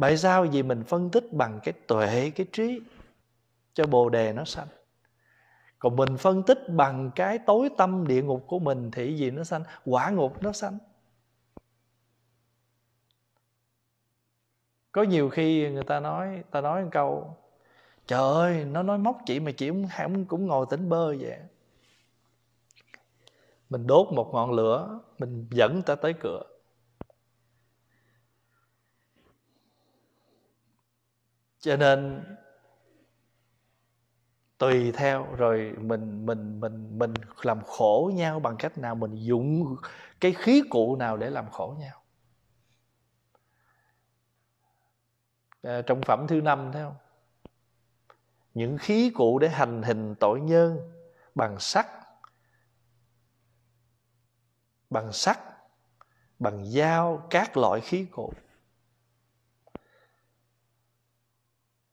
Tại sao vì mình phân tích bằng cái tuệ, cái trí Cho bồ đề nó sanh Còn mình phân tích bằng cái tối tâm địa ngục của mình Thì gì nó sanh, quả ngục nó sanh có nhiều khi người ta nói ta nói một câu trời ơi nó nói móc chị mà chị cũng cũng, cũng ngồi tỉnh bơ vậy mình đốt một ngọn lửa mình dẫn ta tới cửa cho nên tùy theo rồi mình mình mình mình làm khổ nhau bằng cách nào mình dùng cái khí cụ nào để làm khổ nhau Ờ, trong phẩm thứ năm thấy không những khí cụ để hành hình tội nhân bằng sắt bằng sắt bằng dao các loại khí cụ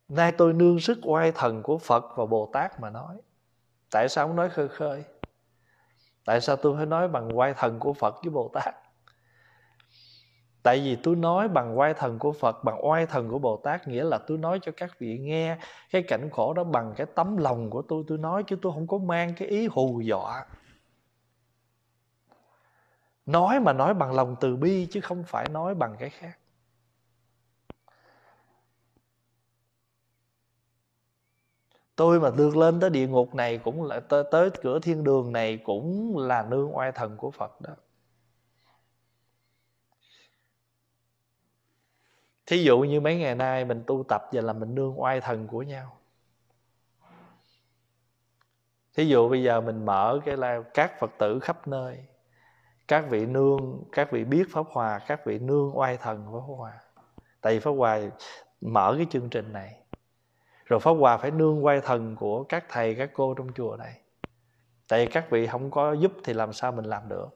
nay tôi nương sức oai thần của phật và bồ tát mà nói tại sao không nói khơi khơi tại sao tôi phải nói bằng oai thần của phật với bồ tát tại vì tôi nói bằng oai thần của phật bằng oai thần của bồ tát nghĩa là tôi nói cho các vị nghe cái cảnh khổ đó bằng cái tấm lòng của tôi tôi nói chứ tôi không có mang cái ý hù dọa nói mà nói bằng lòng từ bi chứ không phải nói bằng cái khác tôi mà được lên tới địa ngục này cũng là tới, tới cửa thiên đường này cũng là nương oai thần của phật đó thí dụ như mấy ngày nay mình tu tập và là mình nương oai thần của nhau thí dụ bây giờ mình mở cái là các phật tử khắp nơi các vị nương các vị biết pháp hòa các vị nương oai thần của pháp hòa tại vì pháp hòa mở cái chương trình này rồi pháp hòa phải nương oai thần của các thầy các cô trong chùa này tại vì các vị không có giúp thì làm sao mình làm được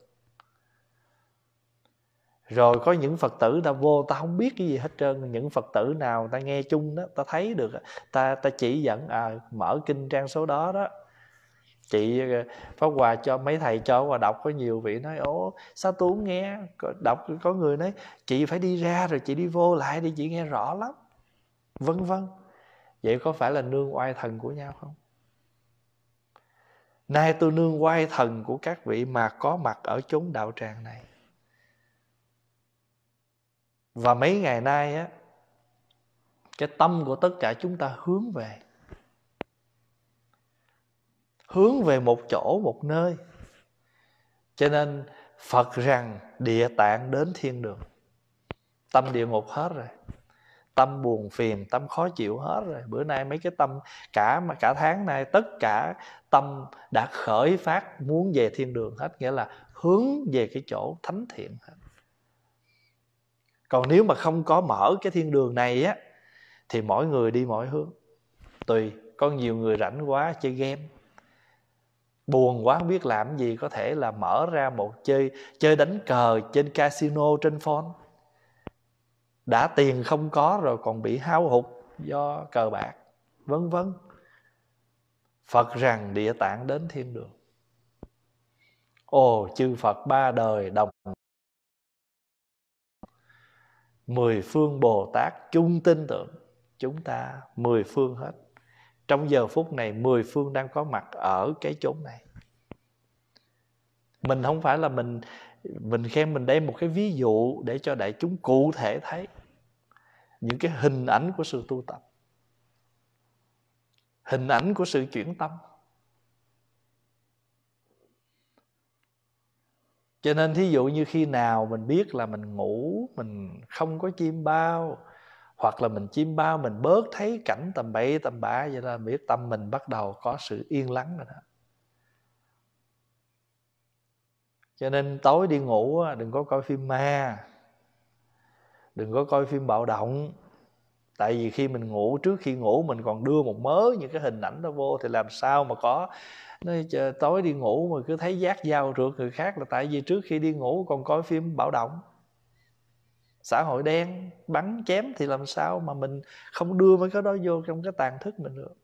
rồi có những phật tử ta vô ta không biết cái gì hết trơn những phật tử nào ta nghe chung đó ta thấy được ta ta chỉ dẫn à mở kinh trang số đó đó chị ờ, pháp hòa cho mấy thầy cho và đọc có nhiều vị nói ố sao tôi không nghe đọc có người nói chị phải đi ra rồi chị đi vô lại để chị nghe rõ lắm vân vân vậy có phải là nương oai thần của nhau không nay tôi nương oai thần của các vị mà có mặt ở chốn đạo tràng này và mấy ngày nay á cái tâm của tất cả chúng ta hướng về hướng về một chỗ một nơi cho nên phật rằng địa tạng đến thiên đường tâm địa ngục hết rồi tâm buồn phiền tâm khó chịu hết rồi bữa nay mấy cái tâm cả mà cả tháng nay tất cả tâm đã khởi phát muốn về thiên đường hết nghĩa là hướng về cái chỗ thánh thiện hết còn nếu mà không có mở cái thiên đường này á thì mỗi người đi mỗi hướng tùy có nhiều người rảnh quá chơi game buồn quá không biết làm gì có thể là mở ra một chơi chơi đánh cờ trên casino trên phone đã tiền không có rồi còn bị hao hụt do cờ bạc vân vân phật rằng địa tạng đến thiên đường ồ chư phật ba đời đồng mười phương bồ tát chung tin tưởng chúng ta mười phương hết trong giờ phút này mười phương đang có mặt ở cái chỗ này mình không phải là mình mình khen mình đem một cái ví dụ để cho đại chúng cụ thể thấy những cái hình ảnh của sự tu tập hình ảnh của sự chuyển tâm cho nên thí dụ như khi nào mình biết là mình ngủ mình không có chim bao hoặc là mình chim bao mình bớt thấy cảnh tầm bậy tầm bạ vậy là biết tâm mình bắt đầu có sự yên lắng rồi đó cho nên tối đi ngủ đừng có coi phim ma đừng có coi phim bạo động tại vì khi mình ngủ trước khi ngủ mình còn đưa một mớ những cái hình ảnh đó vô thì làm sao mà có nó tối đi ngủ mà cứ thấy giác dao rượt người khác là tại vì trước khi đi ngủ còn coi phim bạo động xã hội đen bắn chém thì làm sao mà mình không đưa mấy cái đó vô trong cái tàn thức mình được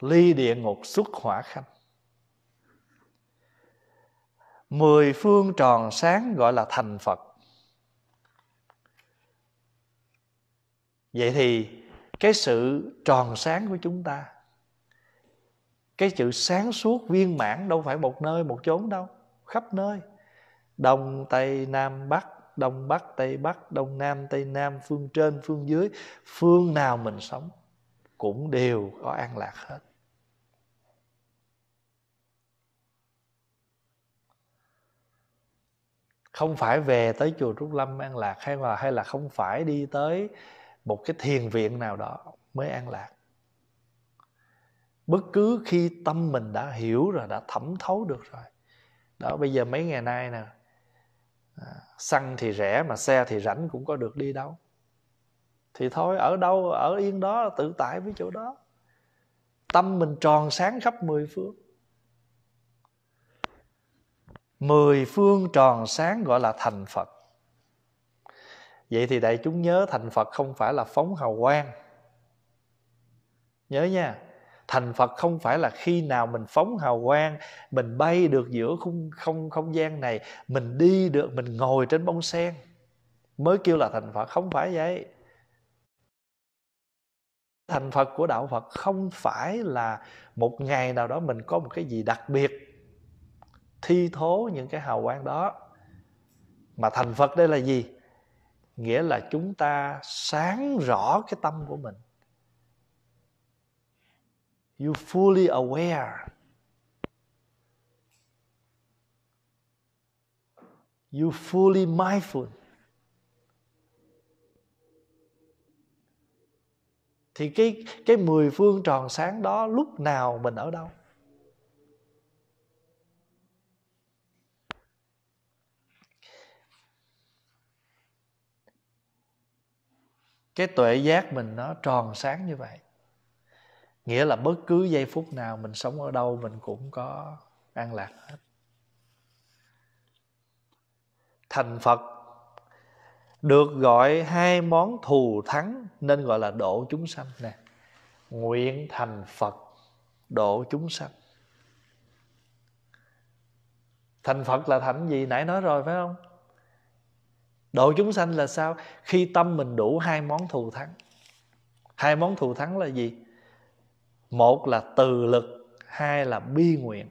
ly địa ngục xuất hỏa khanh mười phương tròn sáng gọi là thành phật vậy thì cái sự tròn sáng của chúng ta cái sự sáng suốt viên mãn đâu phải một nơi một chốn đâu khắp nơi đông tây nam bắc đông bắc tây bắc đông nam tây nam phương trên phương dưới phương nào mình sống cũng đều có an lạc hết không phải về tới chùa trúc lâm an lạc hay là hay là không phải đi tới một cái thiền viện nào đó mới an lạc bất cứ khi tâm mình đã hiểu rồi đã thẩm thấu được rồi đó bây giờ mấy ngày nay nè xăng à, thì rẻ mà xe thì rảnh cũng có được đi đâu thì thôi ở đâu ở yên đó tự tại với chỗ đó tâm mình tròn sáng khắp mười phương mười phương tròn sáng gọi là thành phật vậy thì đại chúng nhớ thành phật không phải là phóng hào quang nhớ nha thành phật không phải là khi nào mình phóng hào quang mình bay được giữa không không không gian này mình đi được mình ngồi trên bông sen mới kêu là thành phật không phải vậy thành phật của đạo phật không phải là một ngày nào đó mình có một cái gì đặc biệt thi thố những cái hào quang đó mà thành phật đây là gì nghĩa là chúng ta sáng rõ cái tâm của mình you fully aware you fully mindful thì cái cái mười phương tròn sáng đó lúc nào mình ở đâu cái tuệ giác mình nó tròn sáng như vậy nghĩa là bất cứ giây phút nào mình sống ở đâu mình cũng có an lạc hết thành phật được gọi hai món thù thắng nên gọi là độ chúng sanh nè nguyện thành phật độ chúng sanh thành phật là thành gì nãy nói rồi phải không độ chúng sanh là sao khi tâm mình đủ hai món thù thắng hai món thù thắng là gì một là từ lực hai là bi nguyện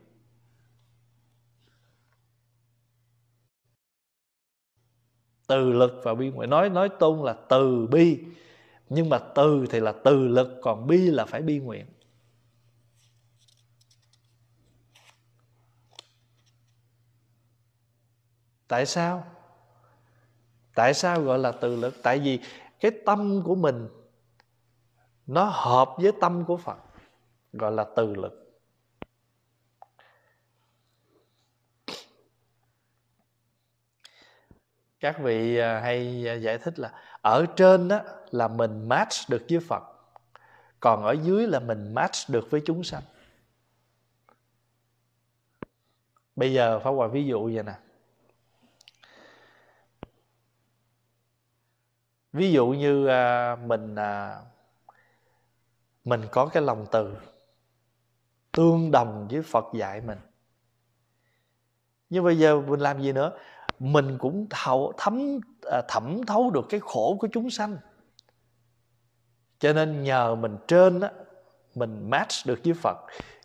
từ lực và bi nguyện nói nói tôn là từ bi nhưng mà từ thì là từ lực còn bi là phải bi nguyện tại sao tại sao gọi là từ lực tại vì cái tâm của mình nó hợp với tâm của phật gọi là từ lực các vị à, hay à, giải thích là ở trên đó là mình match được với phật còn ở dưới là mình match được với chúng sanh bây giờ phá hòa ví dụ vậy nè ví dụ như à, mình à, mình có cái lòng từ tương đồng với phật dạy mình nhưng bây giờ mình làm gì nữa mình cũng thầu, thấm à, thẩm thấu được cái khổ của chúng sanh cho nên nhờ mình trên á mình match được với phật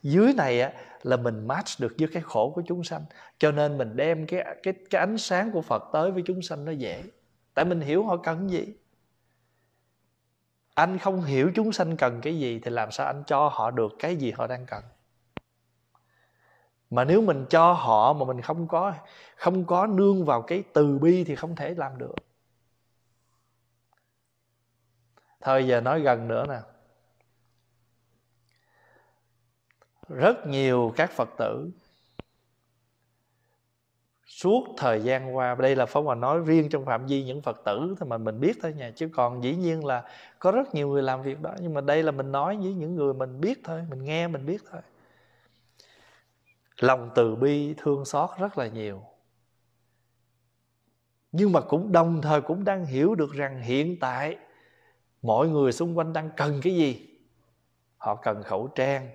dưới này á là mình match được với cái khổ của chúng sanh cho nên mình đem cái cái cái ánh sáng của phật tới với chúng sanh nó dễ tại mình hiểu họ cần gì anh không hiểu chúng sanh cần cái gì thì làm sao anh cho họ được cái gì họ đang cần mà nếu mình cho họ mà mình không có không có nương vào cái từ bi thì không thể làm được thời giờ nói gần nữa nè rất nhiều các phật tử suốt thời gian qua đây là Pháp Hòa nói riêng trong phạm vi những Phật tử thì mà mình biết thôi nha chứ còn dĩ nhiên là có rất nhiều người làm việc đó nhưng mà đây là mình nói với những người mình biết thôi mình nghe mình biết thôi lòng từ bi thương xót rất là nhiều nhưng mà cũng đồng thời cũng đang hiểu được rằng hiện tại mọi người xung quanh đang cần cái gì họ cần khẩu trang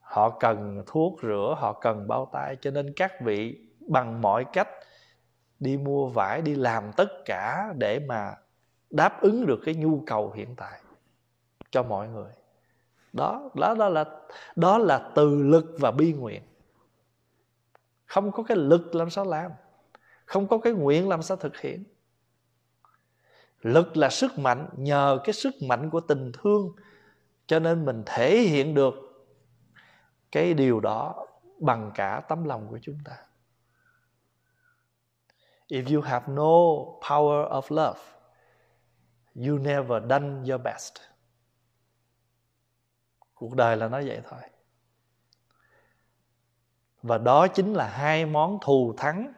họ cần thuốc rửa họ cần bao tay cho nên các vị bằng mọi cách đi mua vải đi làm tất cả để mà đáp ứng được cái nhu cầu hiện tại cho mọi người đó đó đó là đó là từ lực và bi nguyện không có cái lực làm sao làm không có cái nguyện làm sao thực hiện lực là sức mạnh nhờ cái sức mạnh của tình thương cho nên mình thể hiện được cái điều đó bằng cả tấm lòng của chúng ta If you have no power of love, you never done your best. Cuộc đời là nó vậy thôi. Và đó chính là hai món thù thắng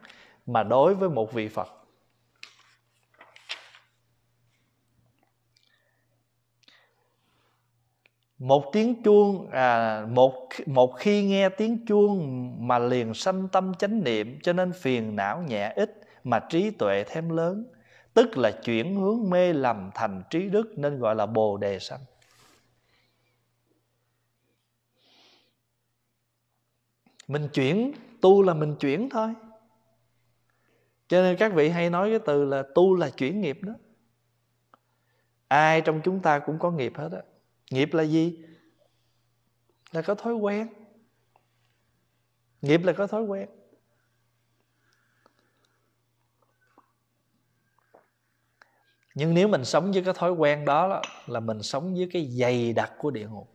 mà đối với một vị Phật. một tiếng chuông à, một một khi nghe tiếng chuông mà liền sanh tâm chánh niệm cho nên phiền não nhẹ ít mà trí tuệ thêm lớn tức là chuyển hướng mê lầm thành trí đức nên gọi là bồ đề sanh mình chuyển tu là mình chuyển thôi cho nên các vị hay nói cái từ là tu là chuyển nghiệp đó ai trong chúng ta cũng có nghiệp hết á nghiệp là gì là có thói quen nghiệp là có thói quen nhưng nếu mình sống với cái thói quen đó là mình sống với cái dày đặc của địa ngục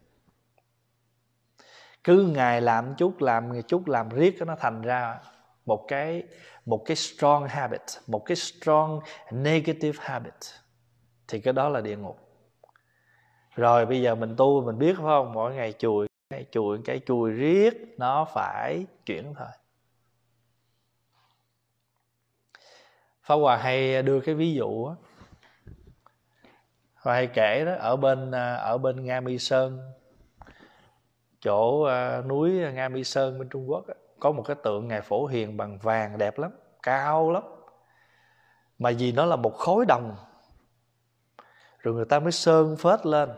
cứ ngày làm chút làm chút làm riết nó thành ra một cái một cái strong habit một cái strong negative habit thì cái đó là địa ngục rồi bây giờ mình tu mình biết phải không mỗi ngày chùi cái chùi cái chùi riết nó phải chuyển thôi Pháp Hòa hay đưa cái ví dụ á họ hay kể đó ở bên à, ở bên nga mi sơn chỗ à, núi nga mi sơn bên trung quốc có một cái tượng ngài phổ hiền bằng vàng đẹp lắm cao lắm mà vì nó là một khối đồng rồi người ta mới sơn phết lên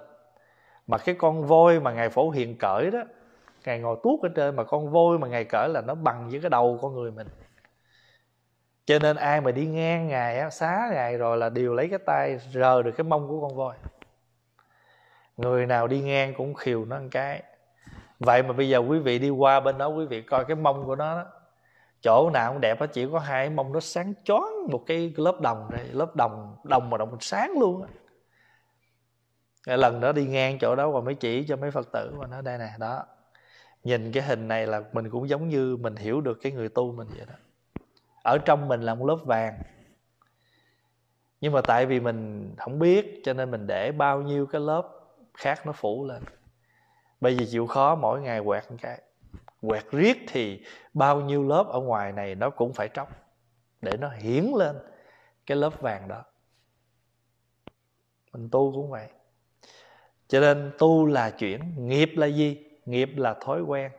mà cái con voi mà ngài phổ hiền cởi đó ngài ngồi tuốt ở trên mà con voi mà ngài cởi là nó bằng với cái đầu con người mình cho nên ai mà đi ngang ngài á xá ngài rồi là đều lấy cái tay rờ được cái mông của con voi người nào đi ngang cũng khiều nó ăn cái vậy mà bây giờ quý vị đi qua bên đó quý vị coi cái mông của nó đó chỗ nào cũng đẹp nó chỉ có hai mông nó sáng chói một cái lớp đồng này lớp đồng đồng mà đồng sáng luôn á lần đó đi ngang chỗ đó và mới chỉ cho mấy phật tử và nó đây nè đó nhìn cái hình này là mình cũng giống như mình hiểu được cái người tu mình vậy đó ở trong mình là một lớp vàng nhưng mà tại vì mình không biết cho nên mình để bao nhiêu cái lớp khác nó phủ lên bây giờ chịu khó mỗi ngày quẹt một cái quẹt riết thì bao nhiêu lớp ở ngoài này nó cũng phải tróc để nó hiển lên cái lớp vàng đó mình tu cũng vậy cho nên tu là chuyển nghiệp là gì nghiệp là thói quen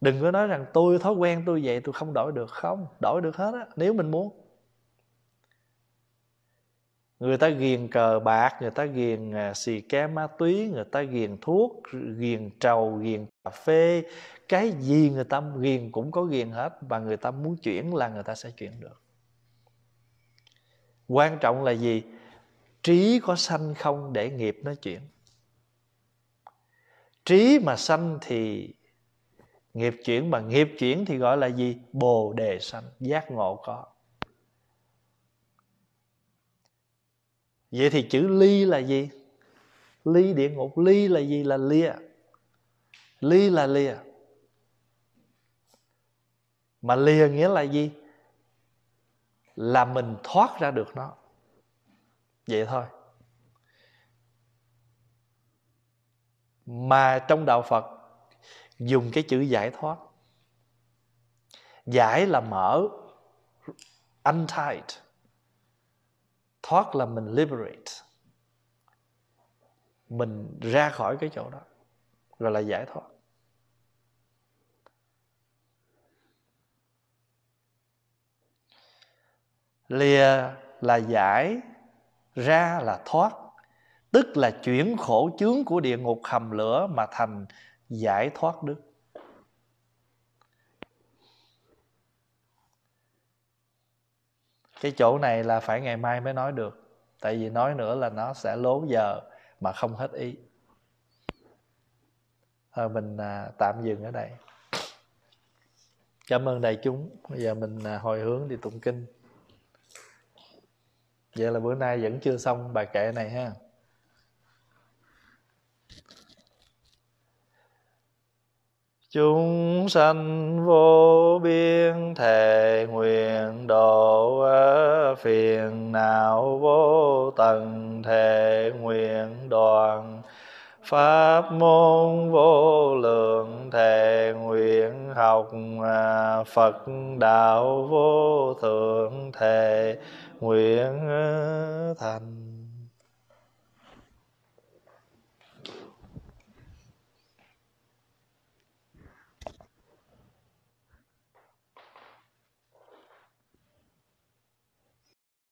đừng có nói rằng tôi thói quen tôi vậy tôi không đổi được không đổi được hết á nếu mình muốn người ta ghiền cờ bạc người ta ghiền à, xì ke ma túy người ta ghiền thuốc ghiền trầu ghiền cà phê cái gì người ta ghiền cũng có ghiền hết và người ta muốn chuyển là người ta sẽ chuyển được quan trọng là gì trí có sanh không để nghiệp nó chuyển trí mà sanh thì nghiệp chuyển mà nghiệp chuyển thì gọi là gì bồ đề sanh giác ngộ có vậy thì chữ ly là gì ly địa ngục ly là gì là lia ly là lia mà lia nghĩa là gì là mình thoát ra được nó vậy thôi mà trong đạo phật dùng cái chữ giải thoát giải là mở untied thoát là mình liberate mình ra khỏi cái chỗ đó gọi là giải thoát lìa là giải ra là thoát tức là chuyển khổ chướng của địa ngục hầm lửa mà thành giải thoát đức cái chỗ này là phải ngày mai mới nói được tại vì nói nữa là nó sẽ lố giờ mà không hết ý Thôi mình à, tạm dừng ở đây cảm ơn đại chúng bây giờ mình à, hồi hướng đi tụng kinh vậy là bữa nay vẫn chưa xong bài kệ này ha chúng sanh vô biên thề nguyện độ phiền não vô tận thề nguyện đoàn pháp môn vô lượng thề nguyện học à, phật đạo vô thượng thề nguyện thành